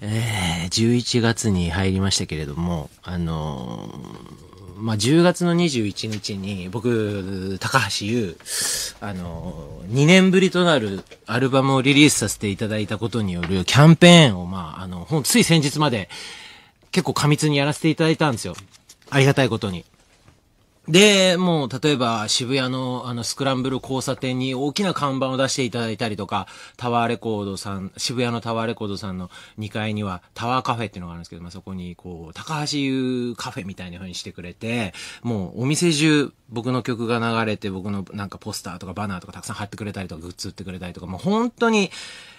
えー、11月に入りましたけれども、あのー、まあ、10月の21日に僕、高橋優、あのー、2年ぶりとなるアルバムをリリースさせていただいたことによるキャンペーンを、まあ、あの、ほん、つい先日まで結構過密にやらせていただいたんですよ。ありがたいことに。で、もう、例えば、渋谷の、あの、スクランブル交差点に大きな看板を出していただいたりとか、タワーレコードさん、渋谷のタワーレコードさんの2階には、タワーカフェっていうのがあるんですけど、まあ、そこに、こう、高橋優カフェみたいな風にしてくれて、もう、お店中、僕の曲が流れて、僕のなんかポスターとかバナーとかたくさん貼ってくれたりとか、グッズ売ってくれたりとか、もう本当に、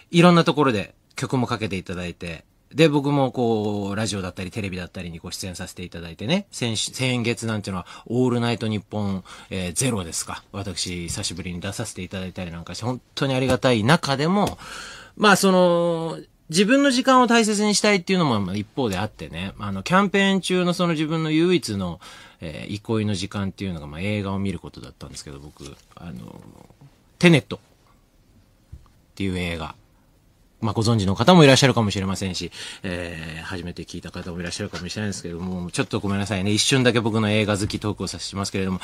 いろんなところで曲もかけていただいて、で、僕もこう、ラジオだったりテレビだったりにご出演させていただいてね、先、先月なんていうのは、オールナイト日本、えー、ゼロですか。私、久しぶりに出させていただいたりなんかして、本当にありがたい中でも、まあ、その、自分の時間を大切にしたいっていうのも一方であってね、あの、キャンペーン中のその自分の唯一の、えー、憩いの時間っていうのが、まあ、映画を見ることだったんですけど、僕、あの、テネットっていう映画。まあ、ご存知の方もいらっしゃるかもしれませんし、えー、初めて聞いた方もいらっしゃるかもしれないんですけども、ちょっとごめんなさいね。一瞬だけ僕の映画好きトークをさせてますけれども、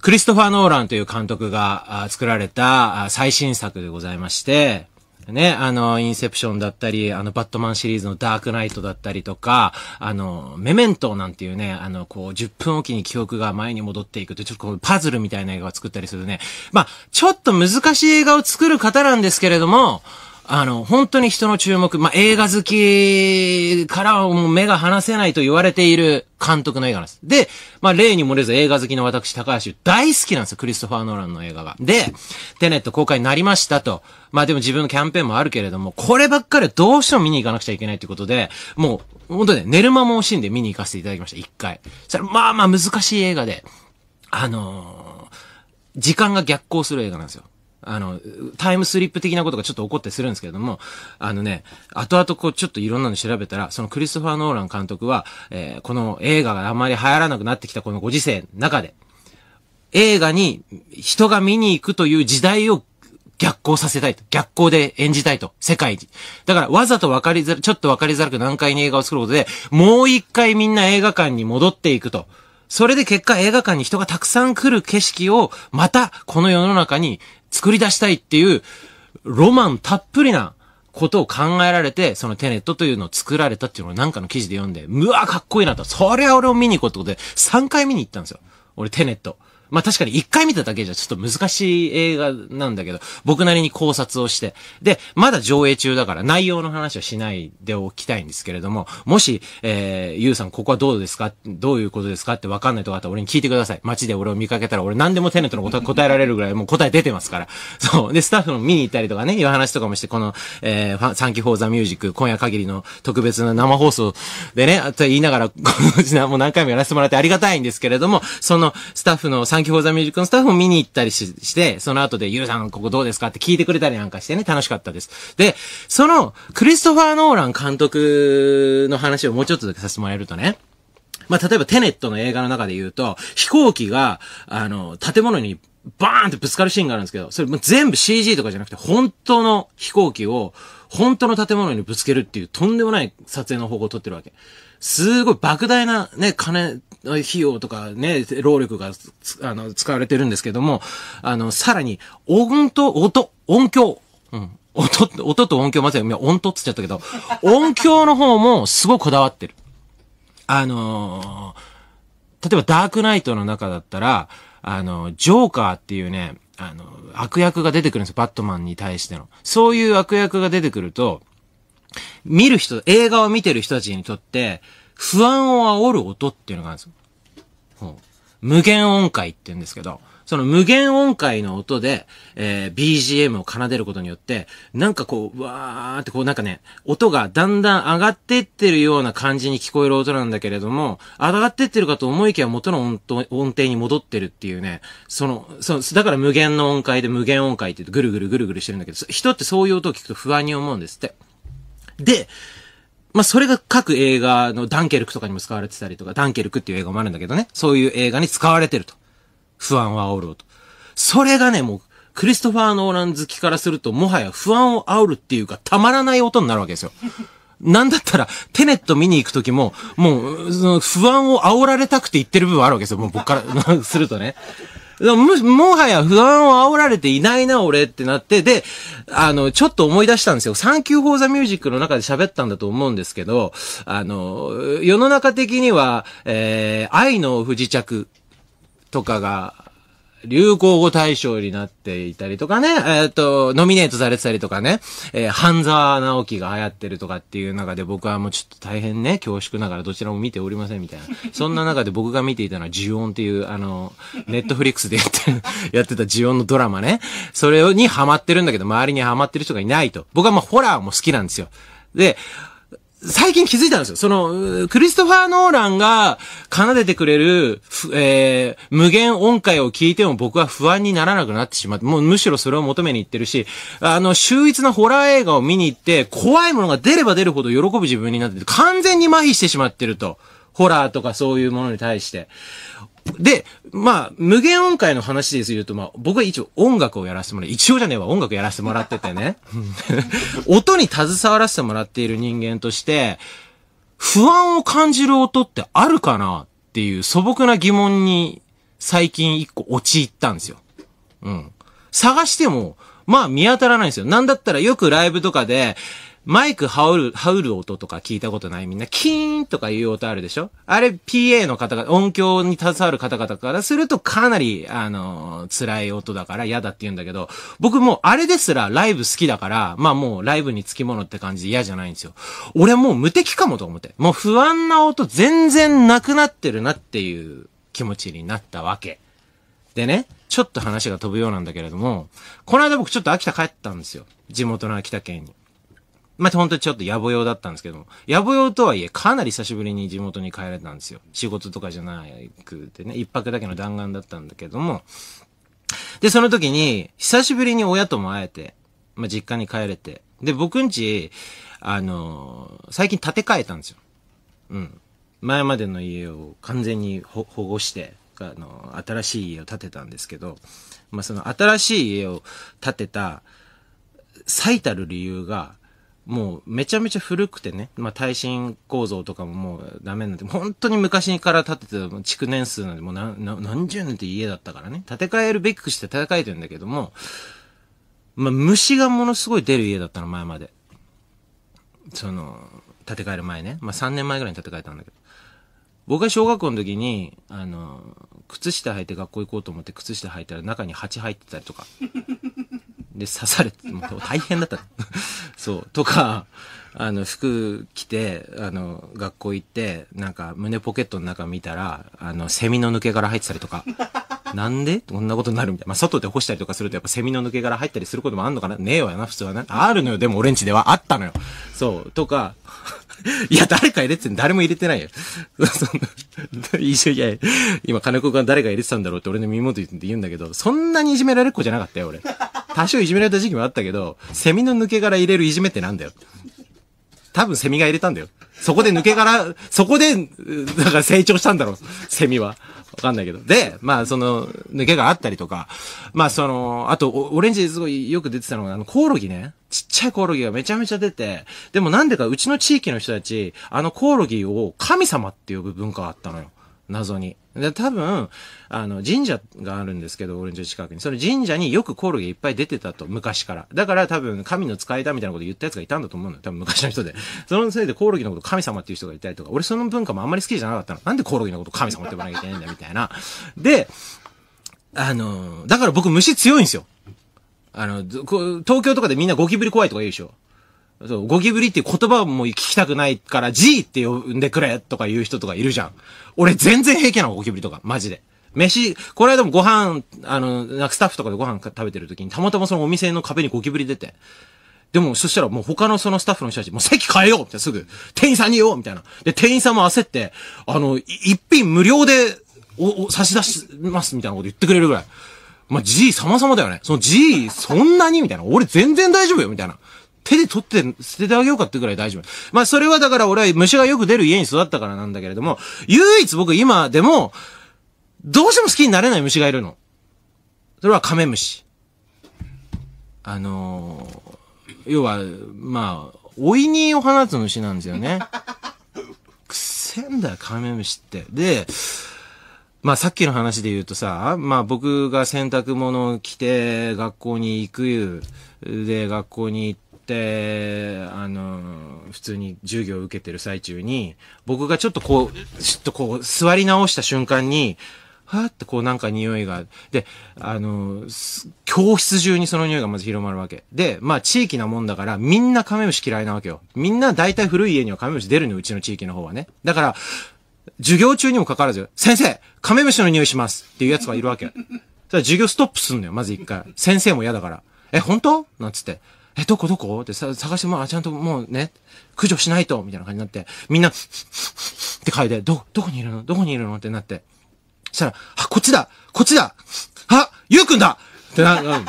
クリストファー・ノーランという監督が作られた最新作でございまして、ね、あの、インセプションだったり、あの、バットマンシリーズのダークナイトだったりとか、あの、メメントなんていうね、あの、こう、10分おきに記憶が前に戻っていくとちょっとこう、パズルみたいな映画を作ったりするね。まあ、ちょっと難しい映画を作る方なんですけれども、あの、本当に人の注目、まあ、映画好きからもう目が離せないと言われている監督の映画なんです。で、まあ、例に漏れず映画好きの私、高橋、大好きなんですよ、クリストファー・ノーランの映画が。で、テネット公開になりましたと。まあ、でも自分のキャンペーンもあるけれども、こればっかりどうしても見に行かなくちゃいけないということで、もう、本当ね、寝る間も惜しんで見に行かせていただきました、一回。それ、まあまあ難しい映画で、あのー、時間が逆行する映画なんですよ。あの、タイムスリップ的なことがちょっと起こってするんですけれども、あのね、後々こう、ちょっといろんなの調べたら、そのクリストファー・ノーラン監督は、えー、この映画があまり流行らなくなってきたこのご時世の中で、映画に人が見に行くという時代を逆行させたいと。逆行で演じたいと。世界に。だからわざとわかりづら、ちょっとわかりづらく難解に映画を作ることで、もう一回みんな映画館に戻っていくと。それで結果映画館に人がたくさん来る景色を、またこの世の中に作り出したいっていう、ロマンたっぷりなことを考えられて、そのテネットというのを作られたっていうのをなんかの記事で読んで、うわ、かっこいいなと。そりゃ俺を見に行こうってことで、3回見に行ったんですよ。俺テネット。まあ確かに一回見ただけじゃちょっと難しい映画なんだけど、僕なりに考察をして、で、まだ上映中だから内容の話はしないでおきたいんですけれども、もし、えー、ゆうさんここはどうですかどういうことですかってわかんないとかあったら俺に聞いてください。街で俺を見かけたら俺何でもテネットのこと答えられるぐらいもう答え出てますから。そう。で、スタッフの見に行ったりとかね、いう話とかもして、この、えー、サンキフォーザミュージック今夜限りの特別な生放送でね、と言いながら、このもう何回もやらせてもらってありがたいんですけれども、そのスタッフのササンキューフォーザミュージックのスタッフも見に行ったりしして、その後で、ゆるさんここどうですかって聞いてくれたりなんかしてね、楽しかったです。で、その、クリストファー・ノーラン監督の話をもうちょっとだけさせてもらえるとね、まあ、例えばテネットの映画の中で言うと、飛行機が、あの、建物にバーンってぶつかるシーンがあるんですけど、それも全部 CG とかじゃなくて、本当の飛行機を、本当の建物にぶつけるっていうとんでもない撮影の方法を取ってるわけ。すごい莫大なね、金費用とかね、労力が、あの、使われてるんですけども、あの、さらに、音と、音、音響、うん、音、音と音響まずは、音とっつっちゃったけど、音響の方もすごくこだわってる。あのー、例えばダークナイトの中だったら、あの、ジョーカーっていうね、あの、悪役が出てくるんですよ、バットマンに対しての。そういう悪役が出てくると、見る人、映画を見てる人たちにとって、不安を煽る音っていうのがあるんですよ。無限音階って言うんですけど、その無限音階の音で、えー、BGM を奏でることによって、なんかこう、わーってこうなんかね、音がだんだん上がってってるような感じに聞こえる音なんだけれども、上がってってるかと思いきや元の音音程に戻ってるっていうね、その、その、だから無限の音階で無限音階って言ってぐるぐるぐるぐるしてるんだけど、人ってそういう音を聞くと不安に思うんですって。で、まあ、それが各映画のダンケルクとかにも使われてたりとか、ダンケルクっていう映画もあるんだけどね、そういう映画に使われてると。不安を煽ろうと。それがね、もう、クリストファー・ノーラン好きからすると、もはや不安を煽るっていうか、たまらない音になるわけですよ。なんだったら、テネット見に行くときも、もう、その不安を煽られたくて言ってる部分あるわけですよ。もう僕から するとね。も、もはや不安を煽られていないな、俺ってなって、で、あの、ちょっと思い出したんですよ。サンキューフォーザミュージックの中で喋ったんだと思うんですけど、あの、世の中的には、えー、愛の不時着とかが、流行語大賞になっていたりとかね、えっ、と、ノミネートされてたりとかね、えー、半沢直樹が流行ってるとかっていう中で僕はもうちょっと大変ね、恐縮ながらどちらも見ておりませんみたいな。そんな中で僕が見ていたのはジオンっていう、あの、ネットフリックスでやってる、やってたジオンのドラマね。それにハマってるんだけど、周りにハマってる人がいないと。僕はまあホラーも好きなんですよ。で、最近気づいたんですよ。その、クリストファー・ノーランが奏でてくれる、えー、無限音階を聞いても僕は不安にならなくなってしまって、もうむしろそれを求めに行ってるし、あの、秀逸なホラー映画を見に行って、怖いものが出れば出るほど喜ぶ自分になってて、完全に麻痺してしまってると。ホラーとかそういうものに対して。で、まあ、無限音階の話です言うと、まあ、僕は一応音楽をやらせてもらう。一応じゃねえわ、音楽やらせてもらっててね。音に携わらせてもらっている人間として、不安を感じる音ってあるかなっていう素朴な疑問に最近一個陥ったんですよ。うん。探しても、まあ見当たらないんですよ。なんだったらよくライブとかで、マイク羽織る、羽織る音とか聞いたことないみんな、キーンとかいう音あるでしょあれ、PA の方が、音響に携わる方々からするとかなり、あの辛い音だから嫌だって言うんだけど、僕もうあれですらライブ好きだから、まあもうライブにつきものって感じで嫌じゃないんですよ。俺もう無敵かもと思って。もう不安な音全然なくなってるなっていう気持ちになったわけ。でね、ちょっと話が飛ぶようなんだけれども、この間僕ちょっと秋田帰ったんですよ。地元の秋田県に。まあ、ほんとちょっと野暮用だったんですけども、野暮用とはいえ、かなり久しぶりに地元に帰れたんですよ。仕事とかじゃなくてね、一泊だけの弾丸だったんだけども、で、その時に、久しぶりに親とも会えて、まあ、実家に帰れて、で、僕んち、あのー、最近建て替えたんですよ。うん。前までの家を完全に保護して、あのー、新しい家を建てたんですけど、まあ、その新しい家を建てた、最たる理由が、もうめちゃめちゃ古くてね、まあ耐震構造とかももうダメなんで、本当に昔から建ててた築年数なんで、もう何十年って家だったからね、建て替えるべくして建て替えてるんだけども、まあ虫がものすごい出る家だったの、前まで。その、建て替える前ね。まあ3年前ぐらいに建て替えたんだけど。僕が小学校の時に、あの、靴下履いて学校行こうと思って靴下履いたら中に蜂入ってたりとか。で、刺されて、もう大変だった。そう。とか、あの、服着て、あの、学校行って、なんか、胸ポケットの中見たら、あの、セミの抜け殻入ってたりとか、なんでこんなことになるみたいな。まあ、外で干したりとかすると、やっぱセミの抜け殻入ったりすることもあんのかなねえわよな、普通はな。あるのよ、でも俺んちでは。あったのよ。そう。とか、いや、誰か入れて誰も入れてないよ。そんいや、今、金子が誰が入れてたんだろうって俺の耳元言って言うんだけど、そんなにいじめられる子じゃなかったよ、俺。多少いじめられた時期もあったけど、セミの抜け殻入れるいじめってなんだよ。多分セミが入れたんだよ。そこで抜け殻、そこで、だから成長したんだろう、セミは。わかんないけど。で、まあその、抜けがあったりとか、まあその、あと、オレンジですごいよく出てたのが、あの、コオロギね。ちっちゃいコオロギがめちゃめちゃ出て、でもなんでかうちの地域の人たち、あのコオロギを神様って呼ぶ文化があったのよ。謎に。で、多分、あの、神社があるんですけど、俺の近くに。その神社によくコオロギいっぱい出てたと、昔から。だから多分、神の使いだみたいなこと言ったやつがいたんだと思うのよ。多分昔の人で。そのせいでコオロギのこと神様っていう人がいたりとか、俺その文化もあんまり好きじゃなかったの。なんでコオロギのこと神様って言わなきゃいけないんだ、みたいな。で、あの、だから僕虫強いんですよ。あの、東京とかでみんなゴキブリ怖いとか言うでしょ。そう、ゴキブリっていう言葉も聞きたくないから G って呼んでくれとか言う人とかいるじゃん。俺全然平気なの、ゴキブリとか。マジで。飯、この間もご飯、あの、なんかスタッフとかでご飯食べてる時に、たまたまそのお店の壁にゴキブリ出て。でも、そしたらもう他のそのスタッフの人たち、もう席変えようってすぐ、店員さんに言おうみたいな。で、店員さんも焦って、あの、一品無料で、お、お、差し出しますみたいなこと言ってくれるぐらい。まあ、G 様々だよね。その G、そんなにみたいな。俺全然大丈夫よみたいな。手で取って捨ててあげようかってぐらい大丈夫。まあそれはだから俺は虫がよく出る家に育ったからなんだけれども、唯一僕今でも、どうしても好きになれない虫がいるの。それはカメムシ。あのー、要は、まあ、おいにを放つ虫なんですよね。くせんだよ、カメムシって。で、まあさっきの話で言うとさ、まあ僕が洗濯物を着て学校に行く、で、学校に行ってで、あの普通に授業を受けてる最中に、僕がちょっとこう、ちょっとこう、座り直した瞬間に、はぁってこうなんか匂いが、で、あの教室中にその匂いがまず広まるわけ。で、まあ地域なもんだからみんなカメムシ嫌いなわけよ。みんな大体古い家にはカメムシ出るの、うちの地域の方はね。だから、授業中にもかかわらず、先生カメムシの匂いしますっていうやつがいるわけ。それ授業ストップすんのよ、まず一回。先生も嫌だから。え、本当なんつって。え、どこどこってさ探しても、あ、ちゃんともうね、駆除しないとみたいな感じになって、みんな、って書いて、ど、どこにいるのどこにいるのってなって。したら、あ、こっちだこっちだあ、ゆうくんだってな、ん。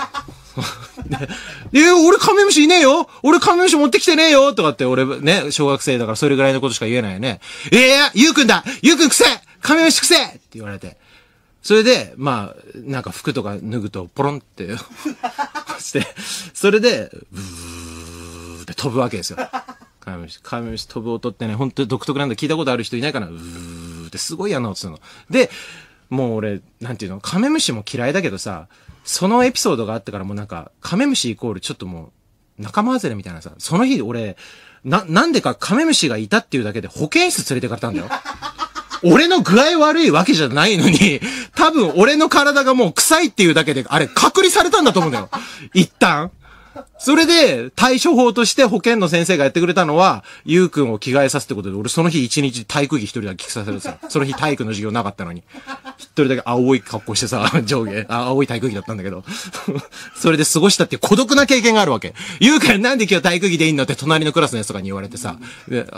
え俺カメムシいねえよ俺カメムシ持ってきてねえよとかって俺ね、小学生だからそれぐらいのことしか言えないよね。ええー、ゆうくんだゆうくんくせカメムシくせって言われて。それで、まあ、なんか服とか脱ぐとポロンって して、それで、ブーって飛ぶわけですよ。カメムシ。カメムシ飛ぶ音ってね、本当に独特なんだ。聞いたことある人いないかなブーってすごい嫌な音するの。で、もう俺、なんていうの、カメムシも嫌いだけどさ、そのエピソードがあってからもうなんか、カメムシイコールちょっともう、仲間外れみたいなさ、その日俺、な、なんでかカメムシがいたっていうだけで保健室連れてかれたんだよ。俺の具合悪いわけじゃないのに、多分俺の体がもう臭いっていうだけで、あれ隔離されたんだと思うんだよ。一旦。それで、対処法として保健の先生がやってくれたのは、ゆうくんを着替えさせてことで、俺その日一日体育着一人だけ着させるさ。その日体育の授業なかったのに。一人だけ青い格好してさ、上下。青い体育着だったんだけど。それで過ごしたって孤独な経験があるわけ。ゆうくんなんで今日体育着でいいのって隣のクラスのやつとかに言われてさ、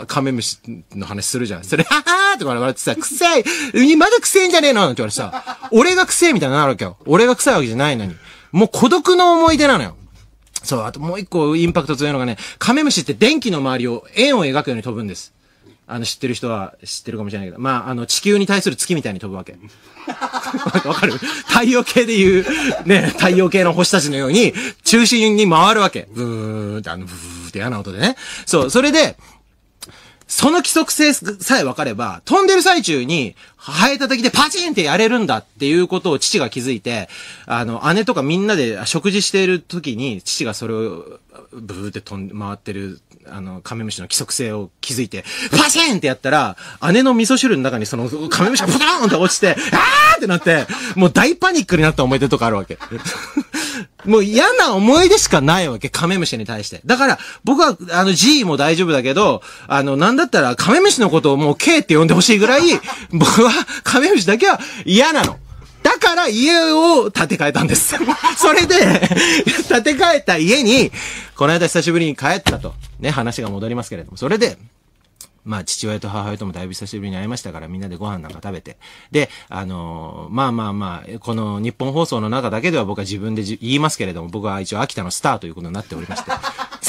カメムシの話するじゃん。それ、ははーとか言われてさ、くせえまだくせえんじゃねえのなんて言われてさ、俺がくせえみたいになるわけよ。俺が臭いわけじゃないのに。もう孤独の思い出なのよ。そう、あともう一個インパクト強いのがね、カメムシって電気の周りを円を描くように飛ぶんです。あの、知ってる人は知ってるかもしれないけど、まあ、あの、地球に対する月みたいに飛ぶわけ。わかる太陽系でいう、ね、太陽系の星たちのように、中心に回るわけ。ブーって、あの、ブーって嫌な音でね。そう、それで、その規則性さえ分かれば、飛んでる最中に、生えた時でパチンってやれるんだっていうことを父が気づいて、あの、姉とかみんなで食事している時に、父がそれをブーって飛んで回ってる、あの、カメムシの規則性を気づいて、パシーンってやったら、姉の味噌汁の中にそのカメムシがポトーンって落ちて、あーってなって、もう大パニックになった思い出とかあるわけ。もう嫌な思い出しかないわけ、カメムシに対して。だから、僕は、あの、G も大丈夫だけど、あの、なんだったら、カメムシのことをもう K って呼んでほしいぐらい、僕は、カメムシだけは嫌なの。だから家を建て替えたんです。それで、建て替えた家に、この間久しぶりに帰ったと。ね、話が戻りますけれども。それで、まあ、父親と母親ともだいぶ久しぶりに会いましたから、みんなでご飯なんか食べて。で、あのー、まあまあまあ、この日本放送の中だけでは僕は自分で言いますけれども、僕は一応秋田のスターということになっておりまして。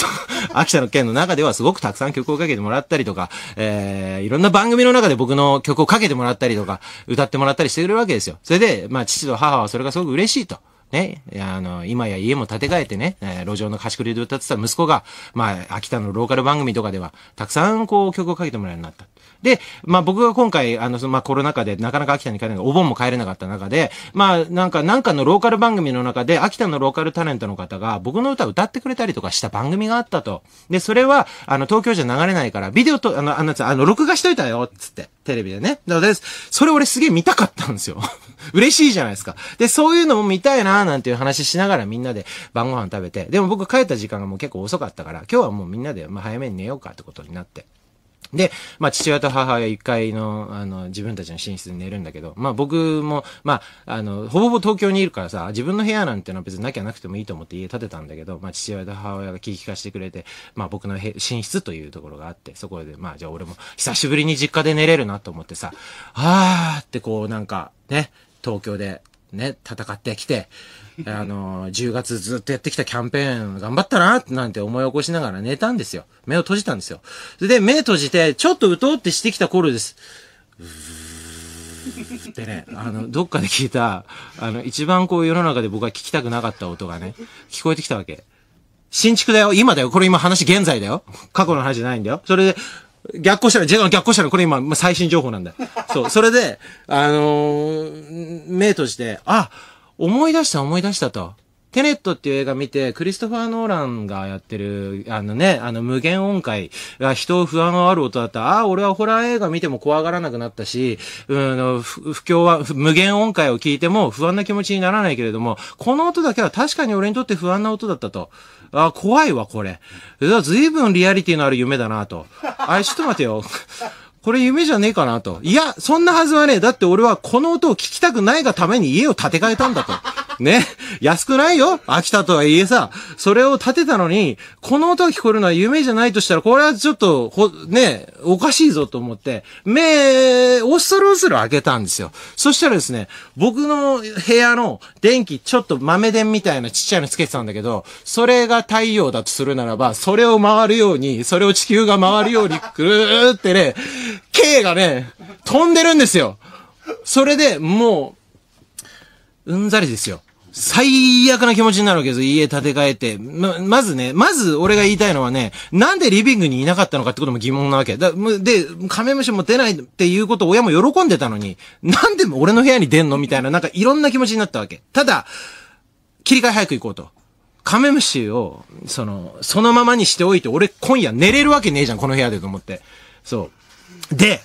秋田の県の中ではすごくたくさん曲をかけてもらったりとか、えー、いろんな番組の中で僕の曲をかけてもらったりとか、歌ってもらったりしてくれるわけですよ。それで、まあ、父と母はそれがすごく嬉しいと。ね、あの、今や家も建て替えてね、えー、路上の貸し借りで歌ってた息子が、まあ、秋田のローカル番組とかでは、たくさんこう曲をかけてもらうようになった。で、まあ僕が今回、あの、まあコロナ禍でなかなか秋田に帰れない、お盆も帰れなかった中で、まあなんか、なんかのローカル番組の中で、秋田のローカルタレントの方が僕の歌を歌ってくれたりとかした番組があったと。で、それは、あの、東京じゃ流れないから、ビデオと、あの、あの、あの録画しといたよ、つって。テレビでね。だからです。それ俺すげえ見たかったんですよ。嬉しいじゃないですか。で、そういうのも見たいなーなんていう話しながらみんなで晩ご飯食べて。でも僕帰った時間がもう結構遅かったから、今日はもうみんなで、まあ、早めに寝ようかってことになって。で、まあ、父親と母親1階の、あの、自分たちの寝室で寝るんだけど、まあ、僕も、まあ、あの、ほぼほぼ東京にいるからさ、自分の部屋なんてのは別になきゃなくてもいいと思って家建てたんだけど、まあ、父親と母親が聞き聞かせてくれて、まあ、僕の寝室というところがあって、そこで、まあ、じゃあ俺も久しぶりに実家で寝れるなと思ってさ、あーってこう、なんか、ね、東京でね、戦ってきて、あの、10月ずっとやってきたキャンペーン頑張ったな、なんて思い起こしながら寝たんですよ。目を閉じたんですよ。で、目閉じて、ちょっとうとうってしてきた頃です。ってね、あの、どっかで聞いた、あの、一番こう世の中で僕は聞きたくなかった音がね、聞こえてきたわけ。新築だよ今だよこれ今話現在だよ過去の話じゃないんだよそれで、逆行したら、ジェの逆行したら、これ今、最新情報なんだよ。そう、それで、あのー、目閉じて、あ、思い出した思い出したと。テネットっていう映画見て、クリストファー・ノーランがやってる、あのね、あの無限音階が人を不安がある音だった。ああ、俺はホラー映画見ても怖がらなくなったし、うんの、不況は、無限音階を聞いても不安な気持ちにならないけれども、この音だけは確かに俺にとって不安な音だったと。ああ、怖いわ、これ。ずいぶんリアリティのある夢だなと。あちょっと待てよ。これ夢じゃねえかなと。いや、そんなはずはねえ。だって俺はこの音を聞きたくないがために家を建て替えたんだと。ね。安くないよ飽きたとはいえさ。それを建てたのに、この音が聞こえるのは夢じゃないとしたら、これはちょっと、ほ、ね、おかしいぞと思って、目、そろそろ開けたんですよ。そしたらですね、僕の部屋の電気、ちょっと豆電みたいなちっちゃいのつけてたんだけど、それが太陽だとするならば、それを回るように、それを地球が回るように、ぐーってね、K がね、飛んでるんですよ。それで、もう、うんざりですよ。最悪な気持ちになるわけです。家建て替えて。ま、まずね、まず俺が言いたいのはね、なんでリビングにいなかったのかってことも疑問なわけ。だで、カメムシも出ないっていうことを親も喜んでたのに、なんで俺の部屋に出んのみたいな、なんかいろんな気持ちになったわけ。ただ、切り替え早く行こうと。カメムシを、その、そのままにしておいて、俺今夜寝れるわけねえじゃん、この部屋でと思って。そう。で、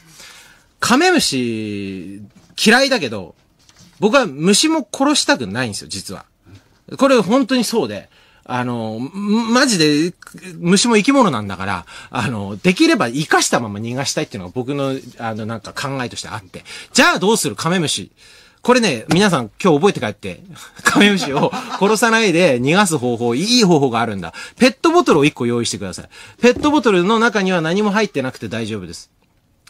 カメムシ嫌いだけど、僕は虫も殺したくないんですよ、実は。これ本当にそうで。あの、マジで、虫も生き物なんだから、あの、できれば生かしたまま逃がしたいっていうのが僕の、あの、なんか考えとしてあって。じゃあどうするカメムシ。これね、皆さん今日覚えて帰って、カメムシを殺さないで逃がす方法、いい方法があるんだ。ペットボトルを1個用意してください。ペットボトルの中には何も入ってなくて大丈夫です。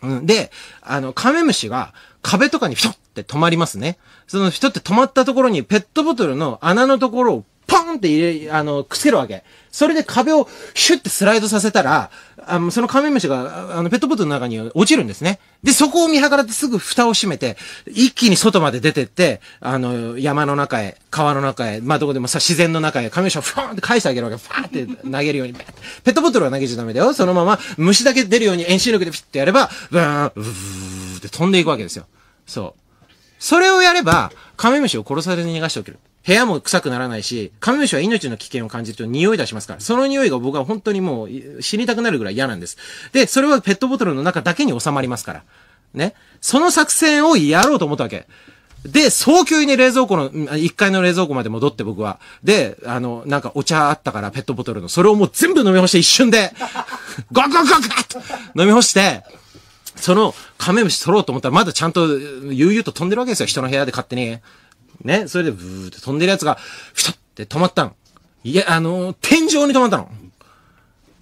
うん。で、あの、カメムシが壁とかにピィッって止まりますね。そのフィって止まったところにペットボトルの穴のところをポンって入れ、あの、くっつけるわけ。それで壁をシュッてスライドさせたら、あの、そのカメムシが、あの、ペットボトルの中に落ちるんですね。で、そこを見計らってすぐ蓋を閉めて、一気に外まで出てって、あの、山の中へ、川の中へ、まあ、どこでもさ、自然の中へ、カメムシをフォーンって返してあげるわけ。ファーンって投げるように、ペットボトルは投げちゃダメだよ。そのまま、虫だけ出るように遠心力でピッてやれば、ブーン、ブーって飛んでいくわけですよ。そう。それをやれば、カメムシを殺されずに逃がしておける。部屋も臭くならないし、カメムシは命の危険を感じると匂い出しますから、その匂いが僕は本当にもう死にたくなるぐらい嫌なんです。で、それはペットボトルの中だけに収まりますから。ね。その作戦をやろうと思ったわけ。で、早急に冷蔵庫の、1階の冷蔵庫まで戻って僕は。で、あの、なんかお茶あったからペットボトルの、それをもう全部飲み干して一瞬で、ゴ クゴクゴクと飲み干して、そのカメムシ取ろうと思ったらまだちゃんと悠々と飛んでるわけですよ。人の部屋で勝手に。ね、それでブーって飛んでるやつが、ふしって止まったん。いや、あのー、天井に止まったの。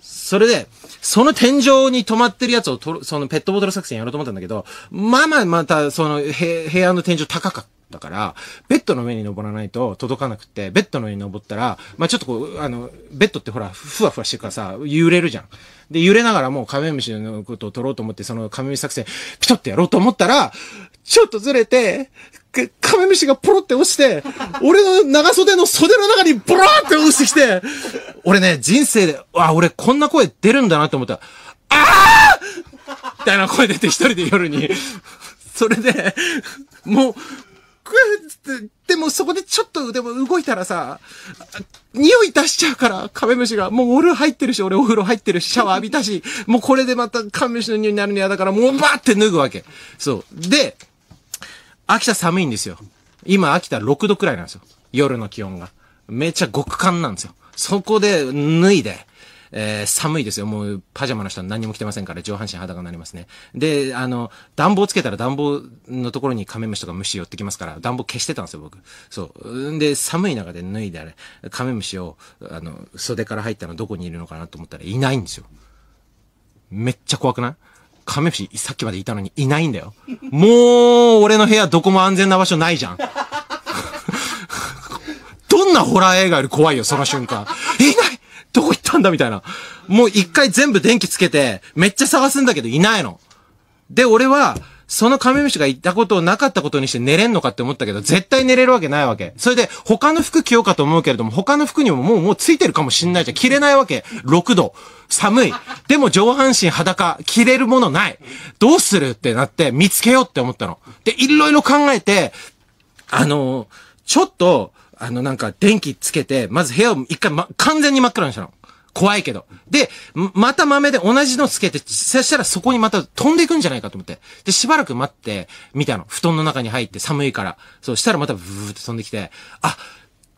それで、その天井に止まってるやつをる、そのペットボトル作戦やろうと思ったんだけど、まあまあまた、その、部屋の天井高かった。から、ベッドの上に登らないと届かなくて、ベッドの上に登ったら、まあ、ちょっとこう、あの、ベッドってほら、ふわふわしてるからさ、揺れるじゃん。で、揺れながらもうカメムシのことを取ろうと思って、そのカメムシ作戦、ピトってやろうと思ったら、ちょっとずれて、カメムシがポロって落ちて、俺の長袖の袖の中にボローって落ちてきて、俺ね、人生で、わ、俺こんな声出るんだなって思ったら、ああみたいな声出て一人で夜に。それで、もう、でもそこでちょっとでも動いたらさ、匂い出しちゃうから、カメムシが。もう俺入ってるし、俺お風呂入ってるし、シャワー浴びたし、もうこれでまたカメムシの匂いになるに嫌だから、もうバーって脱ぐわけ。そう。で、秋田寒いんですよ。今、秋田6度くらいなんですよ。夜の気温が。めちゃ極寒なんですよ。そこで脱いで、えー、寒いですよ。もう、パジャマの人は何も着てませんから、上半身裸になりますね。で、あの、暖房つけたら暖房のところにカメムシとか虫寄ってきますから、暖房消してたんですよ、僕。そう。んで、寒い中で脱いであれ、カメムシを、あの、袖から入ったのどこにいるのかなと思ったらいないんですよ。めっちゃ怖くないカメムシさっきまでいたのにいないんだよ。もう、俺の部屋どこも安全な場所ないじゃん。どんなホラー映画より怖いよ、その瞬間。いないどこ行ったんだみたいな。もう一回全部電気つけて、めっちゃ探すんだけどいないの。で、俺は、そのカメムシがいたことをなかったことにして寝れんのかって思ったけど、絶対寝れるわけないわけ。それで、他の服着ようかと思うけれども、他の服にももう、もうついてるかもしんないじゃん。着れないわけ。6度。寒い。でも上半身裸。着れるものない。どうするってなって、見つけようって思ったの。で、いろいろ考えて、あのちょっと、あの、なんか、電気つけて、まず部屋を一回、ま、完全に真っ暗にしたの。怖いけど。で、また豆で同じのつけて、そしたらそこにまた飛んでいくんじゃないかと思って。で、しばらく待って、見たの。布団の中に入って寒いから。そうしたらまたブーって飛んできて、あ、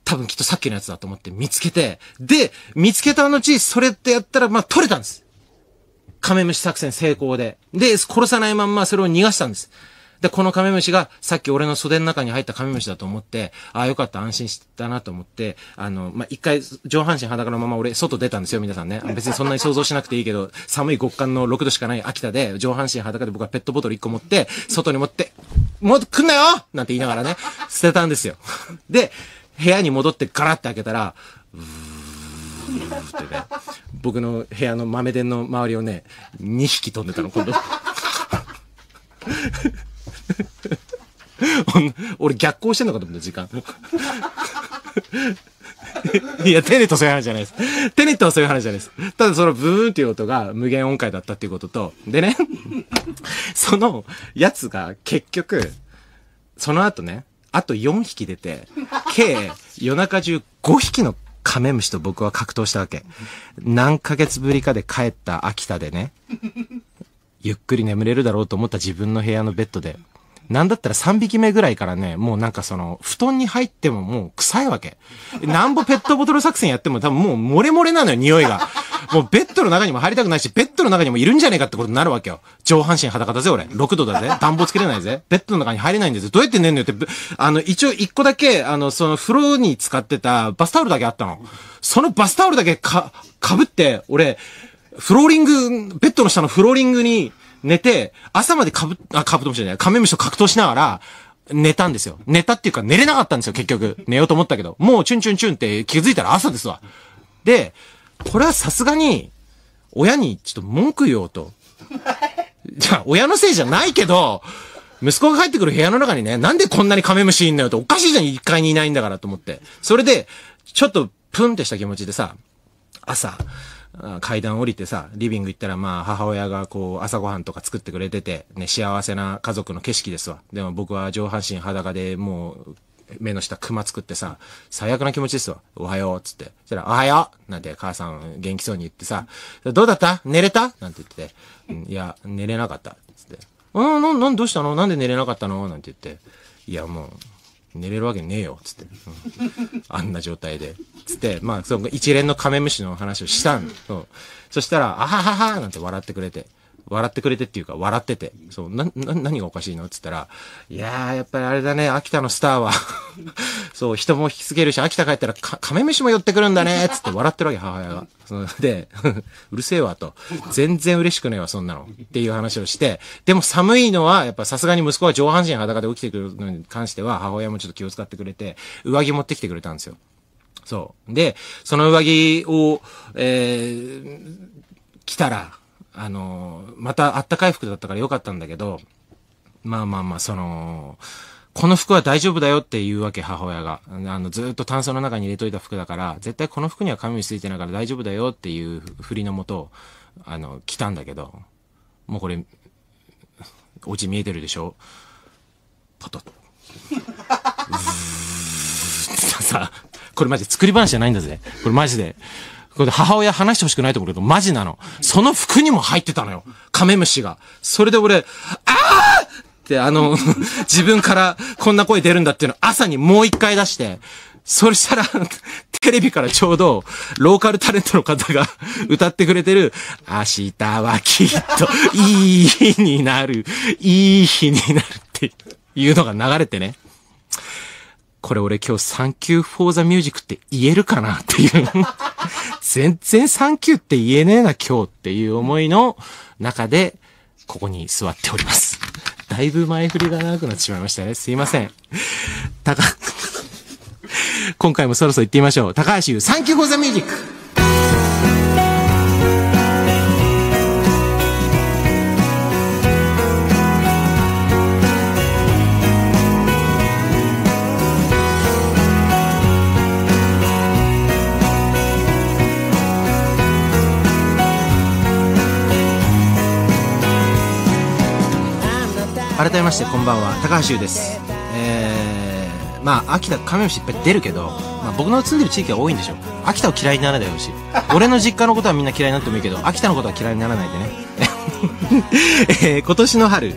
多分きっとさっきのやつだと思って見つけて、で、見つけた後、それってやったら、まあ、取れたんです。カメムシ作戦成功で。で、殺さないまんまそれを逃がしたんです。で、このカメムシが、さっき俺の袖の中に入ったカメムシだと思って、ああ、よかった、安心したなと思って、あの、まあ、一回、上半身裸のまま俺、外出たんですよ、皆さんね。別にそんなに想像しなくていいけど、寒い極寒の6度しかない秋田で、上半身裸で僕はペットボトル1個持って、外に持って、もう来んなよなんて言いながらね、捨てたんですよ。で、部屋に戻ってガラッて開けたら、うーってね、僕の部屋の豆電の周りをね、2匹飛んでたの、今度。俺逆行してんのかと思った、時間。いや、テネットそういう話じゃないです。テネットはそういう話じゃないです。ただそのブーンっていう音が無限音階だったっていうことと、でね、そのやつが結局、その後ね、あと4匹出て、計夜中中5匹のカメムシと僕は格闘したわけ。何ヶ月ぶりかで帰った秋田でね、ゆっくり眠れるだろうと思った自分の部屋のベッドで、なんだったら3匹目ぐらいからね、もうなんかその、布団に入ってももう臭いわけ。なんぼペットボトル作戦やっても多分もう漏れ漏れなのよ、匂いが。もうベッドの中にも入りたくないし、ベッドの中にもいるんじゃねえかってことになるわけよ。上半身裸だぜ、俺。6度だぜ。暖房つけれないぜ。ベッドの中に入れないんですどうやって寝んのよって、あの、一応一個だけ、あの、その風呂に使ってたバスタオルだけあったの。そのバスタオルだけか、被って、俺、フローリング、ベッドの下のフローリングに、寝て、朝までカブ、あ、カブトムシじゃない、カメムシと格闘しながら、寝たんですよ。寝たっていうか寝れなかったんですよ、結局。寝ようと思ったけど。もうチュンチュンチュンって気づいたら朝ですわ。で、これはさすがに、親にちょっと文句言おうと。じゃあ、親のせいじゃないけど、息子が帰ってくる部屋の中にね、なんでこんなにカメムシいんのよと、おかしいじゃん、一階にいないんだからと思って。それで、ちょっとプンってした気持ちでさ、朝、階段降りてさ、リビング行ったらまあ母親がこう朝ごはんとか作ってくれてて、ね、幸せな家族の景色ですわ。でも僕は上半身裸でもう目の下熊作ってさ、最悪な気持ちですわ。おはよう、つって。そしたら、おはようなんて母さん元気そうに言ってさ、どうだった寝れたなんて言ってて、いや、寝れなかった。つって。うなん、なん、どうしたのなんで寝れなかったのなんて言って。いや、もう、寝れるわけねえよ、つって。あんな状態で。つって、まあ、その一連のカメムシの話をしたん。そうそしたら、あはははなんて笑ってくれて。笑ってくれてっていうか、笑ってて、そう、な、な、何がおかしいのって言ったら、いやー、やっぱりあれだね、秋田のスターは そう、人も引きつけるし、秋田帰ったら、か、カメムシも寄ってくるんだね、っつって笑ってるわけ、母親が。で、うるせえわ、と。全然嬉しくねえわ、そんなの。っていう話をして、でも寒いのは、やっぱさすがに息子は上半身裸で起きてくるのに関しては、母親もちょっと気を使ってくれて、上着持ってきてくれたんですよ。そう。で、その上着を、えー、来たら、あの、またあったかい服だったからよかったんだけど、まあまあまあ、その、この服は大丈夫だよって言うわけ、母親が。あの、ずっと炭素の中に入れといた服だから、絶対この服には髪ついてないから大丈夫だよっていう振りのもと、あの、来たんだけど、もうこれ、お家見えてるでしょポトッと。さ、これマジで作り話じゃないんだぜ。これマジで。これ母親話してほしくないと思うけど、マジなの。その服にも入ってたのよ。カメムシが。それで俺、ああってあの、自分からこんな声出るんだっていうのを朝にもう一回出して、そしたら、テレビからちょうど、ローカルタレントの方が 歌ってくれてる、明日はきっといい日になる、いい日になるっていうのが流れてね。これ俺今日サンキューフォーザミュージックって言えるかなっていう全然サンキューって言えねえな今日っていう思いの中で、ここに座っております。だいぶ前振りが長くなってしまいましたね。すいません。高、今回もそろそろ行ってみましょう。高橋優、サンキューフォーザミュージック改めましてこんばんは高橋優ですえー、まあ秋田カメムシいっぱい出るけど、まあ、僕の住んでる地域は多いんでしょう秋田を嫌いにならないでほしい俺の実家のことはみんな嫌いになってもいいけど秋田のことは嫌いにならないでね えー、今年の春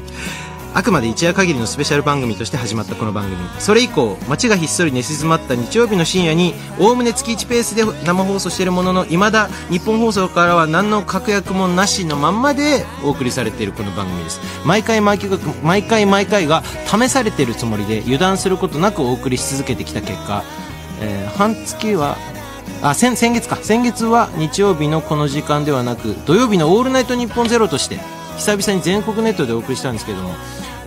あくまで一夜限りのスペシャル番組として始まったこの番組それ以降街がひっそり寝静まった日曜日の深夜におおむね月1ペースで生放送しているもののいまだ日本放送からは何の確約もなしのまんまでお送りされているこの番組です毎回毎回毎回毎回が試されているつもりで油断することなくお送りし続けてきた結果、えー、半月はあ先月か先月は日曜日のこの時間ではなく土曜日の「オールナイトニッポンゼロとして久々に全国ネットでお送りしたんですけども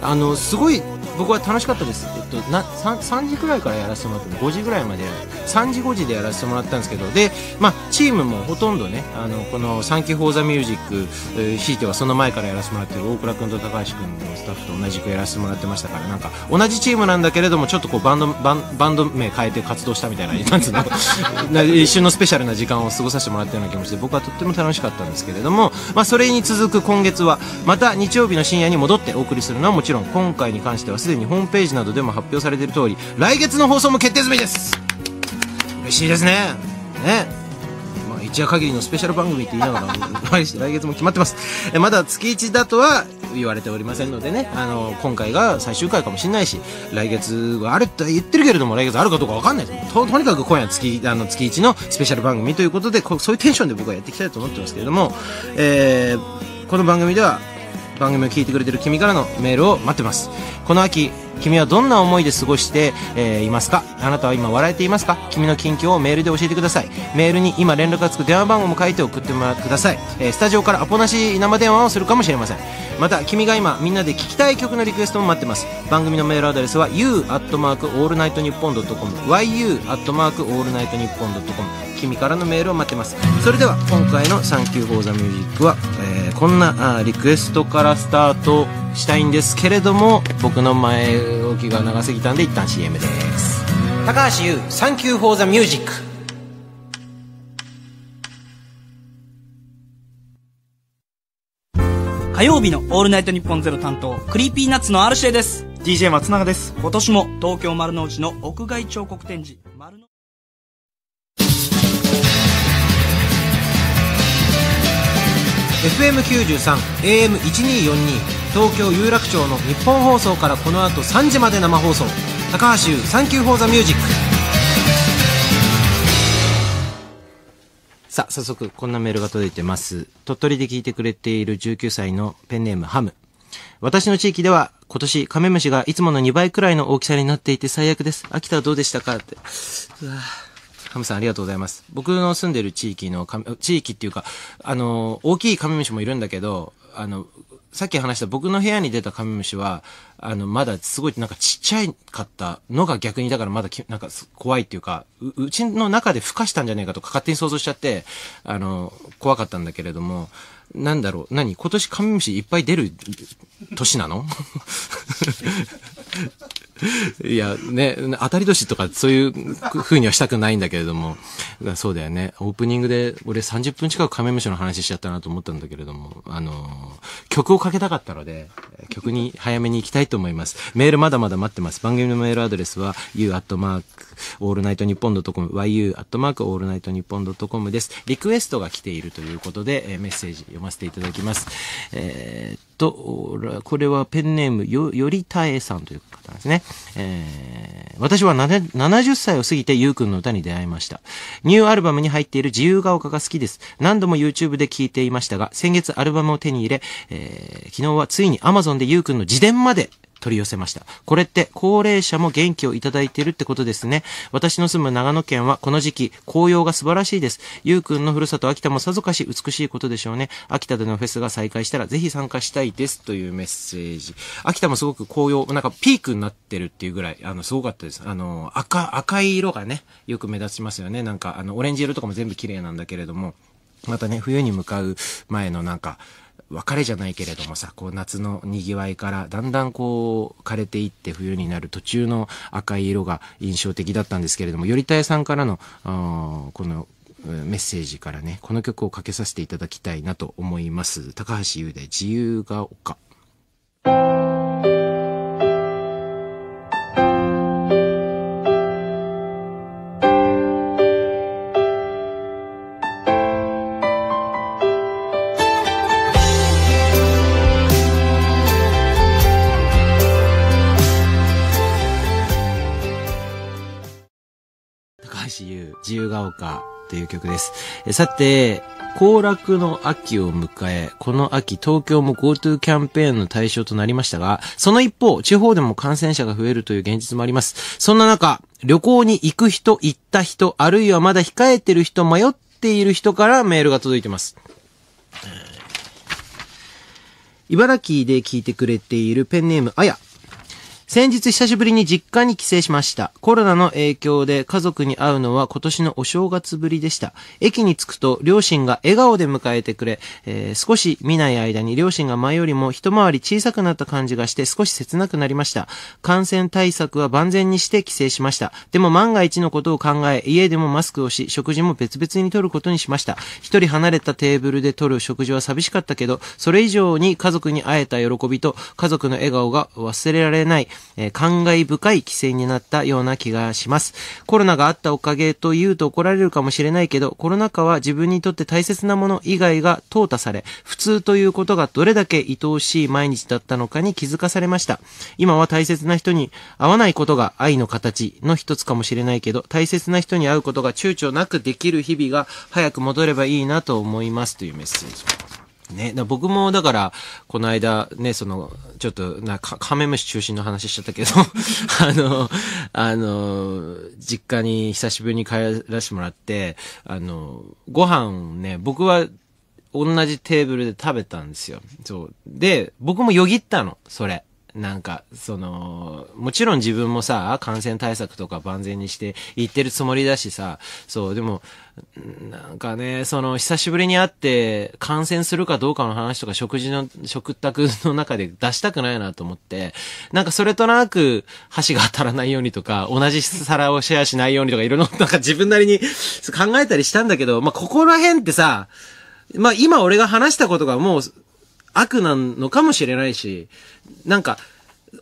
あのすごい僕は楽しかったですとな 3, 3時くらいからやらせてもらって5時ぐらいまで3時5時でやらせてもらったんですけどで、まあ、チームもほとんどねあのこの「サンキフォーザミュージック、えー、ひいてはその前からやらせてもらってる大倉君と高橋君のスタッフと同じくやらせてもらってましたからなんか同じチームなんだけれどもちょっとこうバンドバンバンド名変えて活動したみたいななんつうの一瞬のスペシャルな時間を過ごさせてもらったような気持ちで僕はとっても楽しかったんですけれども、まあ、それに続く今月はまた日曜日の深夜に戻ってお送りするのはもちろん今回に関してはすでにホームページなどでも発表されている通り来月の放送も決定済みです嬉しいですねね一夜限りのスペシャル番組って言いながら、来月も決まってます。えまだ月1だとは言われておりませんのでね、あの、今回が最終回かもしれないし、来月はあるって言ってるけれども、来月あるかどうかわかんないですと。とにかく今夜月、あの、月1のスペシャル番組ということで、そういうテンションで僕はやっていきたいと思ってますけれども、えー、この番組では、番組を聞いてくれてる君からのメールを待ってます。この秋、君はどんな思いで過ごして、えー、いますかあなたは今笑えていますか君の近況をメールで教えてください。メールに今連絡がつく電話番号も書いて送ってもらってください。えー、スタジオからアポなし生電話をするかもしれません。また、君が今みんなで聞きたい曲のリクエストも待ってます。番組のメールアドレスは y u a l l n i g h t n i p p o n c o m yu.allnightnippon.com 君からのメールを待ってます。それでは、今回のサンキューフォーザミュージックは、えー、こんなあリクエストからスタートしたいんですけれども、僕の前動きが長すぎたんで一旦 CM です高橋優サンキューフォーザミュージック火曜日の「オールナイトニッポンゼロ担当クリーピーナッツのアルシェです DJ 松永です今年も東京丸の内の屋外彫刻展示丸の FM93AM1242 東京有楽町の日本放送からこの後3時まで生放送高橋優サンキューフォーザミュージックさあ早速こんなメールが届いてます鳥取で聞いてくれている19歳のペンネームハム私の地域では今年カメムシがいつもの2倍くらいの大きさになっていて最悪です秋田はどうでしたかってハムさんありがとうございます。僕の住んでる地域の、地域っていうか、あの、大きいカメムシもいるんだけど、あの、さっき話した僕の部屋に出たカメムシは、あの、まだすごいなんかちっちゃいかったのが逆にだからまだきなんか怖いっていうかう、うちの中で孵化したんじゃないかとか勝手に想像しちゃって、あの、怖かったんだけれども、なんだろう、何今年カメムシいっぱい出る年なの いや、ね、当たり年とかそういう風にはしたくないんだけれども、そうだよね。オープニングで俺30分近くカメムシの話しちゃったなと思ったんだけれども、あの、曲をかけたかったので、曲に早めに行きたいと思います。メールまだまだ待ってます。番組のメールアドレスは、u a r l l night nippon .com yu a r l l night nippon .com です。リクエストが来ているということで、えメッセージ読ませていただきます。えー、っと、これはペンネームよ、よりたえさんという方ですね。えー、私は70歳を過ぎてゆうくんの歌に出会いました。ニューアルバムに入っている自由が丘が好きです。何度も YouTube で聴いていましたが、先月アルバムを手に入れ、えー、昨日はついに Amazon でゆうくんの自伝まで取り寄せました。これって高齢者も元気をいただいているってことですね。私の住む長野県はこの時期、紅葉が素晴らしいです。ゆうくんのふるさと秋田もさぞかし美しいことでしょうね。秋田でのフェスが再開したらぜひ参加したいですというメッセージ。秋田もすごく紅葉、なんかピークになってるっていうぐらい、あの、すごかったです。あの、赤、赤い色がね、よく目立ちますよね。なんか、あの、オレンジ色とかも全部綺麗なんだけれども。またね、冬に向かう前のなんか、別れじゃないけれどもさ、こう夏の賑わいからだんだんこう枯れていって冬になる途中の赤い色が印象的だったんですけれども、頼田屋さんからの、このメッセージからね、この曲をかけさせていただきたいなと思います。高橋優で自由が丘。自由が丘という曲です。さて、行楽の秋を迎え、この秋東京も GoTo キャンペーンの対象となりましたが、その一方、地方でも感染者が増えるという現実もあります。そんな中、旅行に行く人、行った人、あるいはまだ控えてる人、迷っている人からメールが届いてます。茨城で聞いてくれているペンネーム、あや。先日久しぶりに実家に帰省しました。コロナの影響で家族に会うのは今年のお正月ぶりでした。駅に着くと両親が笑顔で迎えてくれ、えー、少し見ない間に両親が前よりも一回り小さくなった感じがして少し切なくなりました。感染対策は万全にして帰省しました。でも万が一のことを考え、家でもマスクをし、食事も別々に取ることにしました。一人離れたテーブルで取る食事は寂しかったけど、それ以上に家族に会えた喜びと家族の笑顔が忘れられない。えー、感慨深い規制になったような気がします。コロナがあったおかげと言うと怒られるかもしれないけど、コロナ禍は自分にとって大切なもの以外が淘汰され、普通ということがどれだけ愛おしい毎日だったのかに気づかされました。今は大切な人に会わないことが愛の形の一つかもしれないけど、大切な人に会うことが躊躇なくできる日々が早く戻ればいいなと思いますというメッセージ。ね。だ僕も、だから、この間、ね、その、ちょっと、な、か、カメムシ中心の話しちゃったけど あの、あの、実家に久しぶりに帰らせてもらって、あの、ご飯をね、僕は、同じテーブルで食べたんですよ。そう。で、僕もよぎったの、それ。なんか、その、もちろん自分もさ、感染対策とか万全にして行ってるつもりだしさ、そう、でも、なんかね、その、久しぶりに会って、感染するかどうかの話とか、食事の、食卓の中で出したくないなと思って、なんかそれとなく、箸が当たらないようにとか、同じ皿をシェアしないようにとか、いろんな、なんか自分なりに 考えたりしたんだけど、まあ、ここら辺ってさ、まあ、今俺が話したことがもう、悪なのかもしれないし、なんか、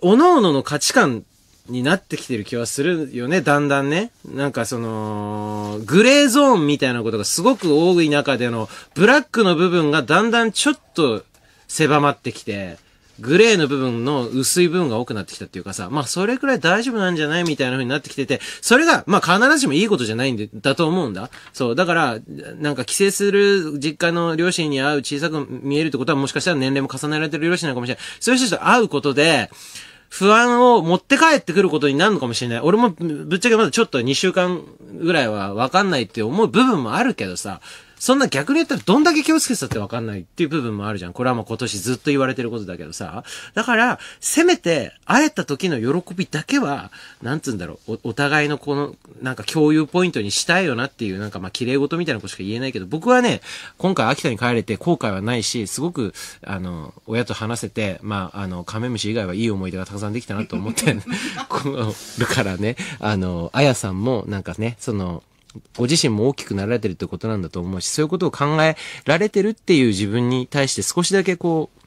各々の価値観になってきてる気はするよね、だんだんね。なんかその、グレーゾーンみたいなことがすごく多い中での、ブラックの部分がだんだんちょっと狭まってきて、グレーの部分の薄い部分が多くなってきたっていうかさ、まあそれくらい大丈夫なんじゃないみたいな風になってきてて、それが、まあ必ずしもいいことじゃないんで、だと思うんだ。そう、だから、なんか帰省する実家の両親に会う小さく見えるってことはもしかしたら年齢も重ねられてる両親なのかもしれない。そういう人と会うことで、不安を持って帰ってくることになるのかもしれない。俺もぶっちゃけまだちょっと2週間ぐらいはわかんないって思う部分もあるけどさ、そんな逆に言ったらどんだけ気をつけてたってわかんないっていう部分もあるじゃん。これはもう今年ずっと言われてることだけどさ。だから、せめて、会えた時の喜びだけは、なんつうんだろう、お、お互いのこの、なんか共有ポイントにしたいよなっていう、なんかまあ綺麗事みたいなことしか言えないけど、僕はね、今回秋田に帰れて後悔はないし、すごく、あの、親と話せて、まあ、あの、カメムシ以外はいい思い出がたくさんできたなと思ってこるからね、あの、あやさんもなんかね、その、ご自身も大きくなられてるってことなんだと思うし、そういうことを考えられてるっていう自分に対して少しだけこう、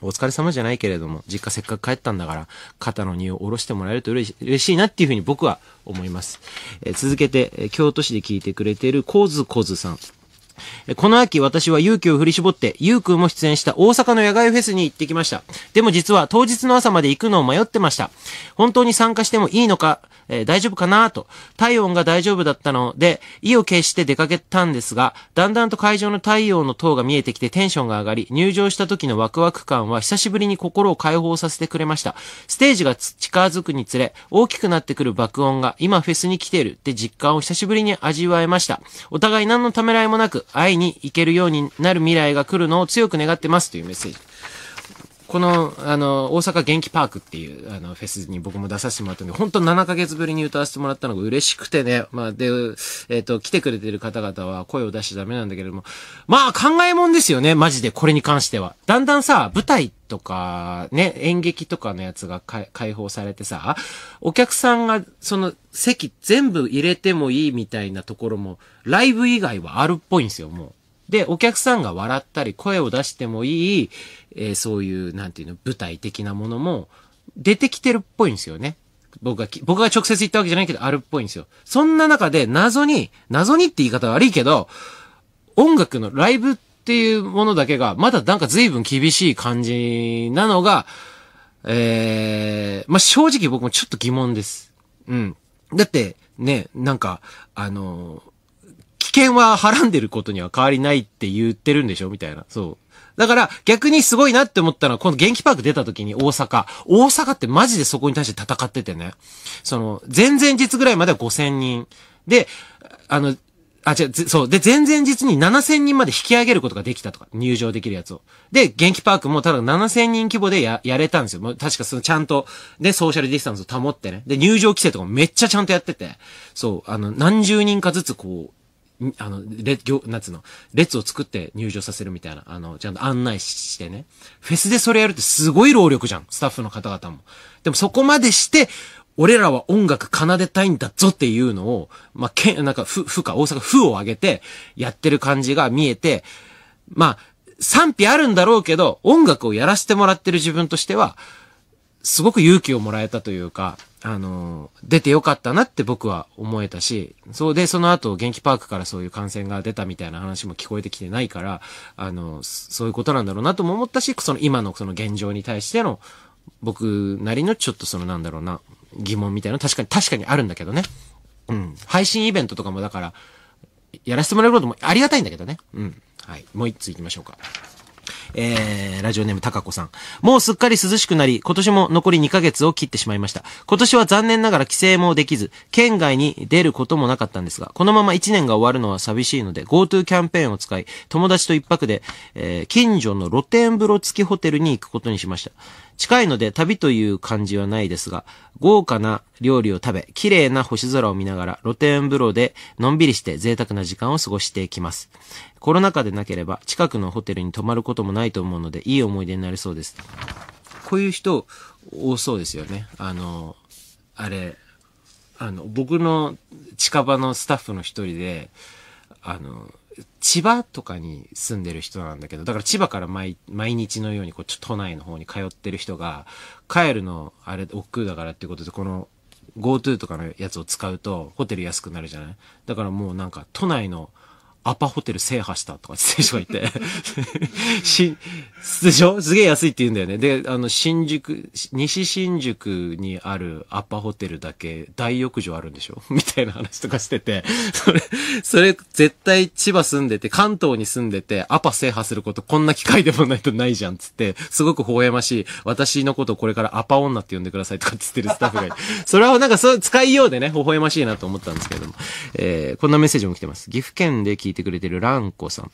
お疲れ様じゃないけれども、実家せっかく帰ったんだから、肩の荷を下ろしてもらえると嬉しいなっていうふうに僕は思います。えー、続けて、京都市で聞いてくれているコズコズさん。この秋私は勇気を振り絞って、ゆうくんも出演した大阪の野外フェスに行ってきました。でも実は当日の朝まで行くのを迷ってました。本当に参加してもいいのか、えー、大丈夫かなと、体温が大丈夫だったので、意を決して出かけたんですが、だんだんと会場の太陽の塔が見えてきてテンションが上がり、入場した時のワクワク感は久しぶりに心を解放させてくれました。ステージが近づくにつれ、大きくなってくる爆音が今フェスに来ているって実感を久しぶりに味わえました。お互い何のためらいもなく、会いに行けるようになる未来が来るのを強く願ってますというメッセージ。この、あの、大阪元気パークっていう、あの、フェスに僕も出させてもらったんで、本当7ヶ月ぶりに歌わせてもらったのが嬉しくてね、まあ、で、えっ、ー、と、来てくれてる方々は声を出しちゃダメなんだけれども、まあ、考えもんですよね、マジで、これに関しては。だんだんさ、舞台とか、ね、演劇とかのやつが解放されてさ、お客さんが、その、席全部入れてもいいみたいなところも、ライブ以外はあるっぽいんですよ、もう。で、お客さんが笑ったり、声を出してもいい、えー、そういう、なんていうの、舞台的なものも、出てきてるっぽいんですよね。僕が、僕が直接言ったわけじゃないけど、あるっぽいんですよ。そんな中で、謎に、謎にって言い方悪いけど、音楽のライブっていうものだけが、まだなんか随分厳しい感じなのが、ええー、まあ、正直僕もちょっと疑問です。うん。だって、ね、なんか、あの危険ははらんでることには変わりないって言ってるんでしょみたいな。そう。だから、逆にすごいなって思ったのは、この元気パーク出た時に大阪。大阪ってマジでそこに対して戦っててね。その、前々日ぐらいまでは5000人。で、あの、あ、違う、そう。で、前々日に7000人まで引き上げることができたとか、入場できるやつを。で、元気パークもただ7000人規模でや、やれたんですよ。もう確かそのちゃんと、で、ソーシャルディスタンスを保ってね。で、入場規制とかもめっちゃちゃんとやってて、そう、あの、何十人かずつこう、あの、列、行、なんつうの、列を作って入場させるみたいな、あの、ちゃんと案内してね。フェスでそれやるってすごい労力じゃん、スタッフの方々も。でもそこまでして、俺らは音楽奏でたいんだぞっていうのを、まあ、けん、なんか、ふ、ふか、大阪、ふを上げて、やってる感じが見えて、まあ、賛否あるんだろうけど、音楽をやらせてもらってる自分としては、すごく勇気をもらえたというか、あの、出てよかったなって僕は思えたし、そうで、その後、元気パークからそういう感染が出たみたいな話も聞こえてきてないから、あの、そういうことなんだろうなとも思ったし、その今のその現状に対しての、僕なりのちょっとそのなんだろうな、疑問みたいな、確かに、確かにあるんだけどね。うん。配信イベントとかもだから、やらせてもらえることもありがたいんだけどね。うん。はい。もう一つ行きましょうか。えー、ラジオネームたかこさん。もうすっかり涼しくなり、今年も残り2ヶ月を切ってしまいました。今年は残念ながら帰省もできず、県外に出ることもなかったんですが、このまま1年が終わるのは寂しいので、GoTo キャンペーンを使い、友達と一泊で、えー、近所の露天風呂付きホテルに行くことにしました。近いので旅という感じはないですが、豪華な料理を食べ、綺麗な星空を見ながら露天風呂でのんびりして贅沢な時間を過ごしていきます。コロナ禍でなければ近くのホテルに泊まることもないと思うので、いい思い出になりそうです。こういう人多そうですよね。あの、あれ、あの、僕の近場のスタッフの一人で、あの、千葉とかに住んでる人なんだけど、だから千葉から毎毎日のようにこう都内の方に通ってる人が、帰るの、あれ、億劫だからってことで、この GoTo とかのやつを使うと、ホテル安くなるじゃないだからもうなんか都内の、アパホテル制覇したとかって選手がいて し、でしょすげえ安いって言うんだよね。で、あの、新宿、西新宿にあるアパホテルだけ大浴場あるんでしょ みたいな話とかしてて、それ、それ絶対千葉住んでて、関東に住んでて、アパ制覇することこんな機会でもないとないじゃんつって、すごく微笑ましい、私のことをこれからアパ女って呼んでくださいとかって言ってるスタッフがいて、それはなんかそう、使いようでね、微笑ましいなと思ったんですけども、えー、こんなメッセージも来てます。岐阜県で聞いててくれてるランコさん。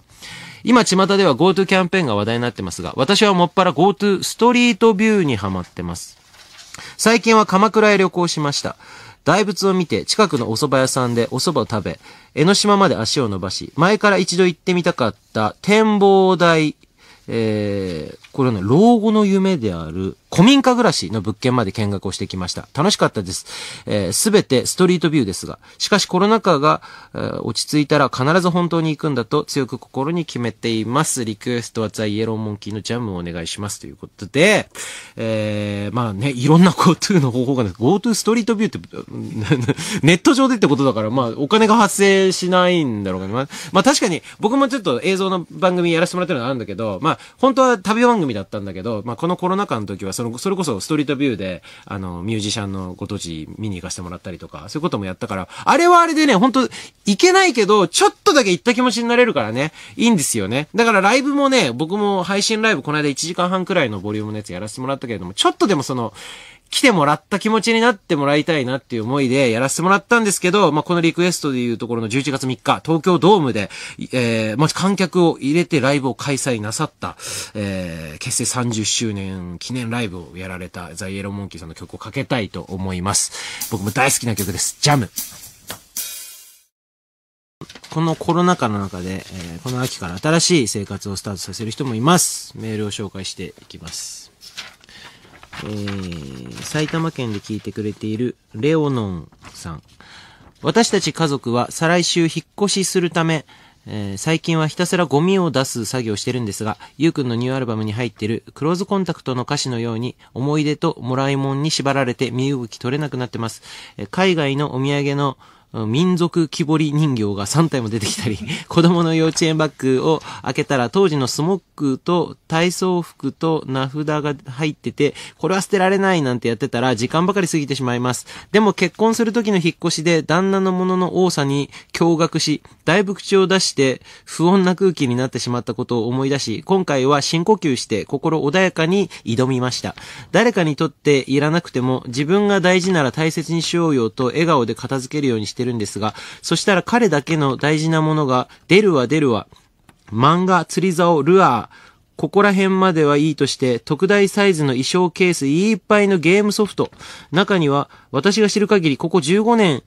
今、巷では GoTo キャンペーンが話題になってますが、私はもっぱら GoTo ストリートビューにハマってます。最近は鎌倉へ旅行しました。大仏を見て近くのお蕎麦屋さんでお蕎麦を食べ、江ノ島まで足を伸ばし、前から一度行ってみたかった展望台、えー、これはね、老後の夢である古民家暮らしの物件まで見学をしてきました。楽しかったです。す、えー、べ、てストリートビューですが、しかしコロナ禍が、えー、落ち着いたら必ず本当に行くんだと強く心に決めています。リクエストはザ・イエローモンキーのジャムをお願いします。ということで、えー、まあね、いろんな GoTo の方法がね、GoTo ストリートビューって ネット上でってことだから、まあお金が発生しないんだろうけど、まあ、まあ確かに僕もちょっと映像の番組やらせてもらってるのはあるんだけど、まあ本当は旅番組だったんだけど、まあこのコロナ禍の時はそその、それこそストリートビューで、あの、ミュージシャンのご当地見に行かせてもらったりとか、そういうこともやったから、あれはあれでね、本当行けないけど、ちょっとだけ行った気持ちになれるからね、いいんですよね。だからライブもね、僕も配信ライブこの間1時間半くらいのボリュームのやつやらせてもらったけれども、ちょっとでもその、来てもらった気持ちになってもらいたいなっていう思いでやらせてもらったんですけど、まあ、このリクエストでいうところの11月3日、東京ドームで、えー、まあ、観客を入れてライブを開催なさった、えー、結成30周年記念ライブをやられたザ・イエローモンキーさんの曲をかけたいと思います。僕も大好きな曲です。ジャム。このコロナ禍の中で、えー、この秋から新しい生活をスタートさせる人もいます。メールを紹介していきます。えー、埼玉県で聞いてくれているレオノンさん。私たち家族は再来週引っ越しするため、えー、最近はひたすらゴミを出す作業してるんですが、ゆうくんのニューアルバムに入ってるクローズコンタクトの歌詞のように、思い出ともらいもんに縛られて身動き取れなくなってます。えー、海外のお土産の民族木彫り人形が3体も出てきたり、子供の幼稚園バッグを開けたら当時のスモックと体操服と名札が入ってて、これは捨てられないなんてやってたら時間ばかり過ぎてしまいます。でも結婚する時の引っ越しで旦那のものの多さに驚愕し、だいぶ口を出して不穏な空気になってしまったことを思い出し、今回は深呼吸して心穏やかに挑みました。誰かにとっていらなくても自分が大事なら大切にしようよと笑顔で片付けるようにしてるんですが、そしたら彼だけの大事なものが、出るわ出るわ。漫画、釣り竿、ルアー、ここら辺まではいいとして、特大サイズの衣装ケースいっぱいのゲームソフト。中には、私が知る限り、ここ15年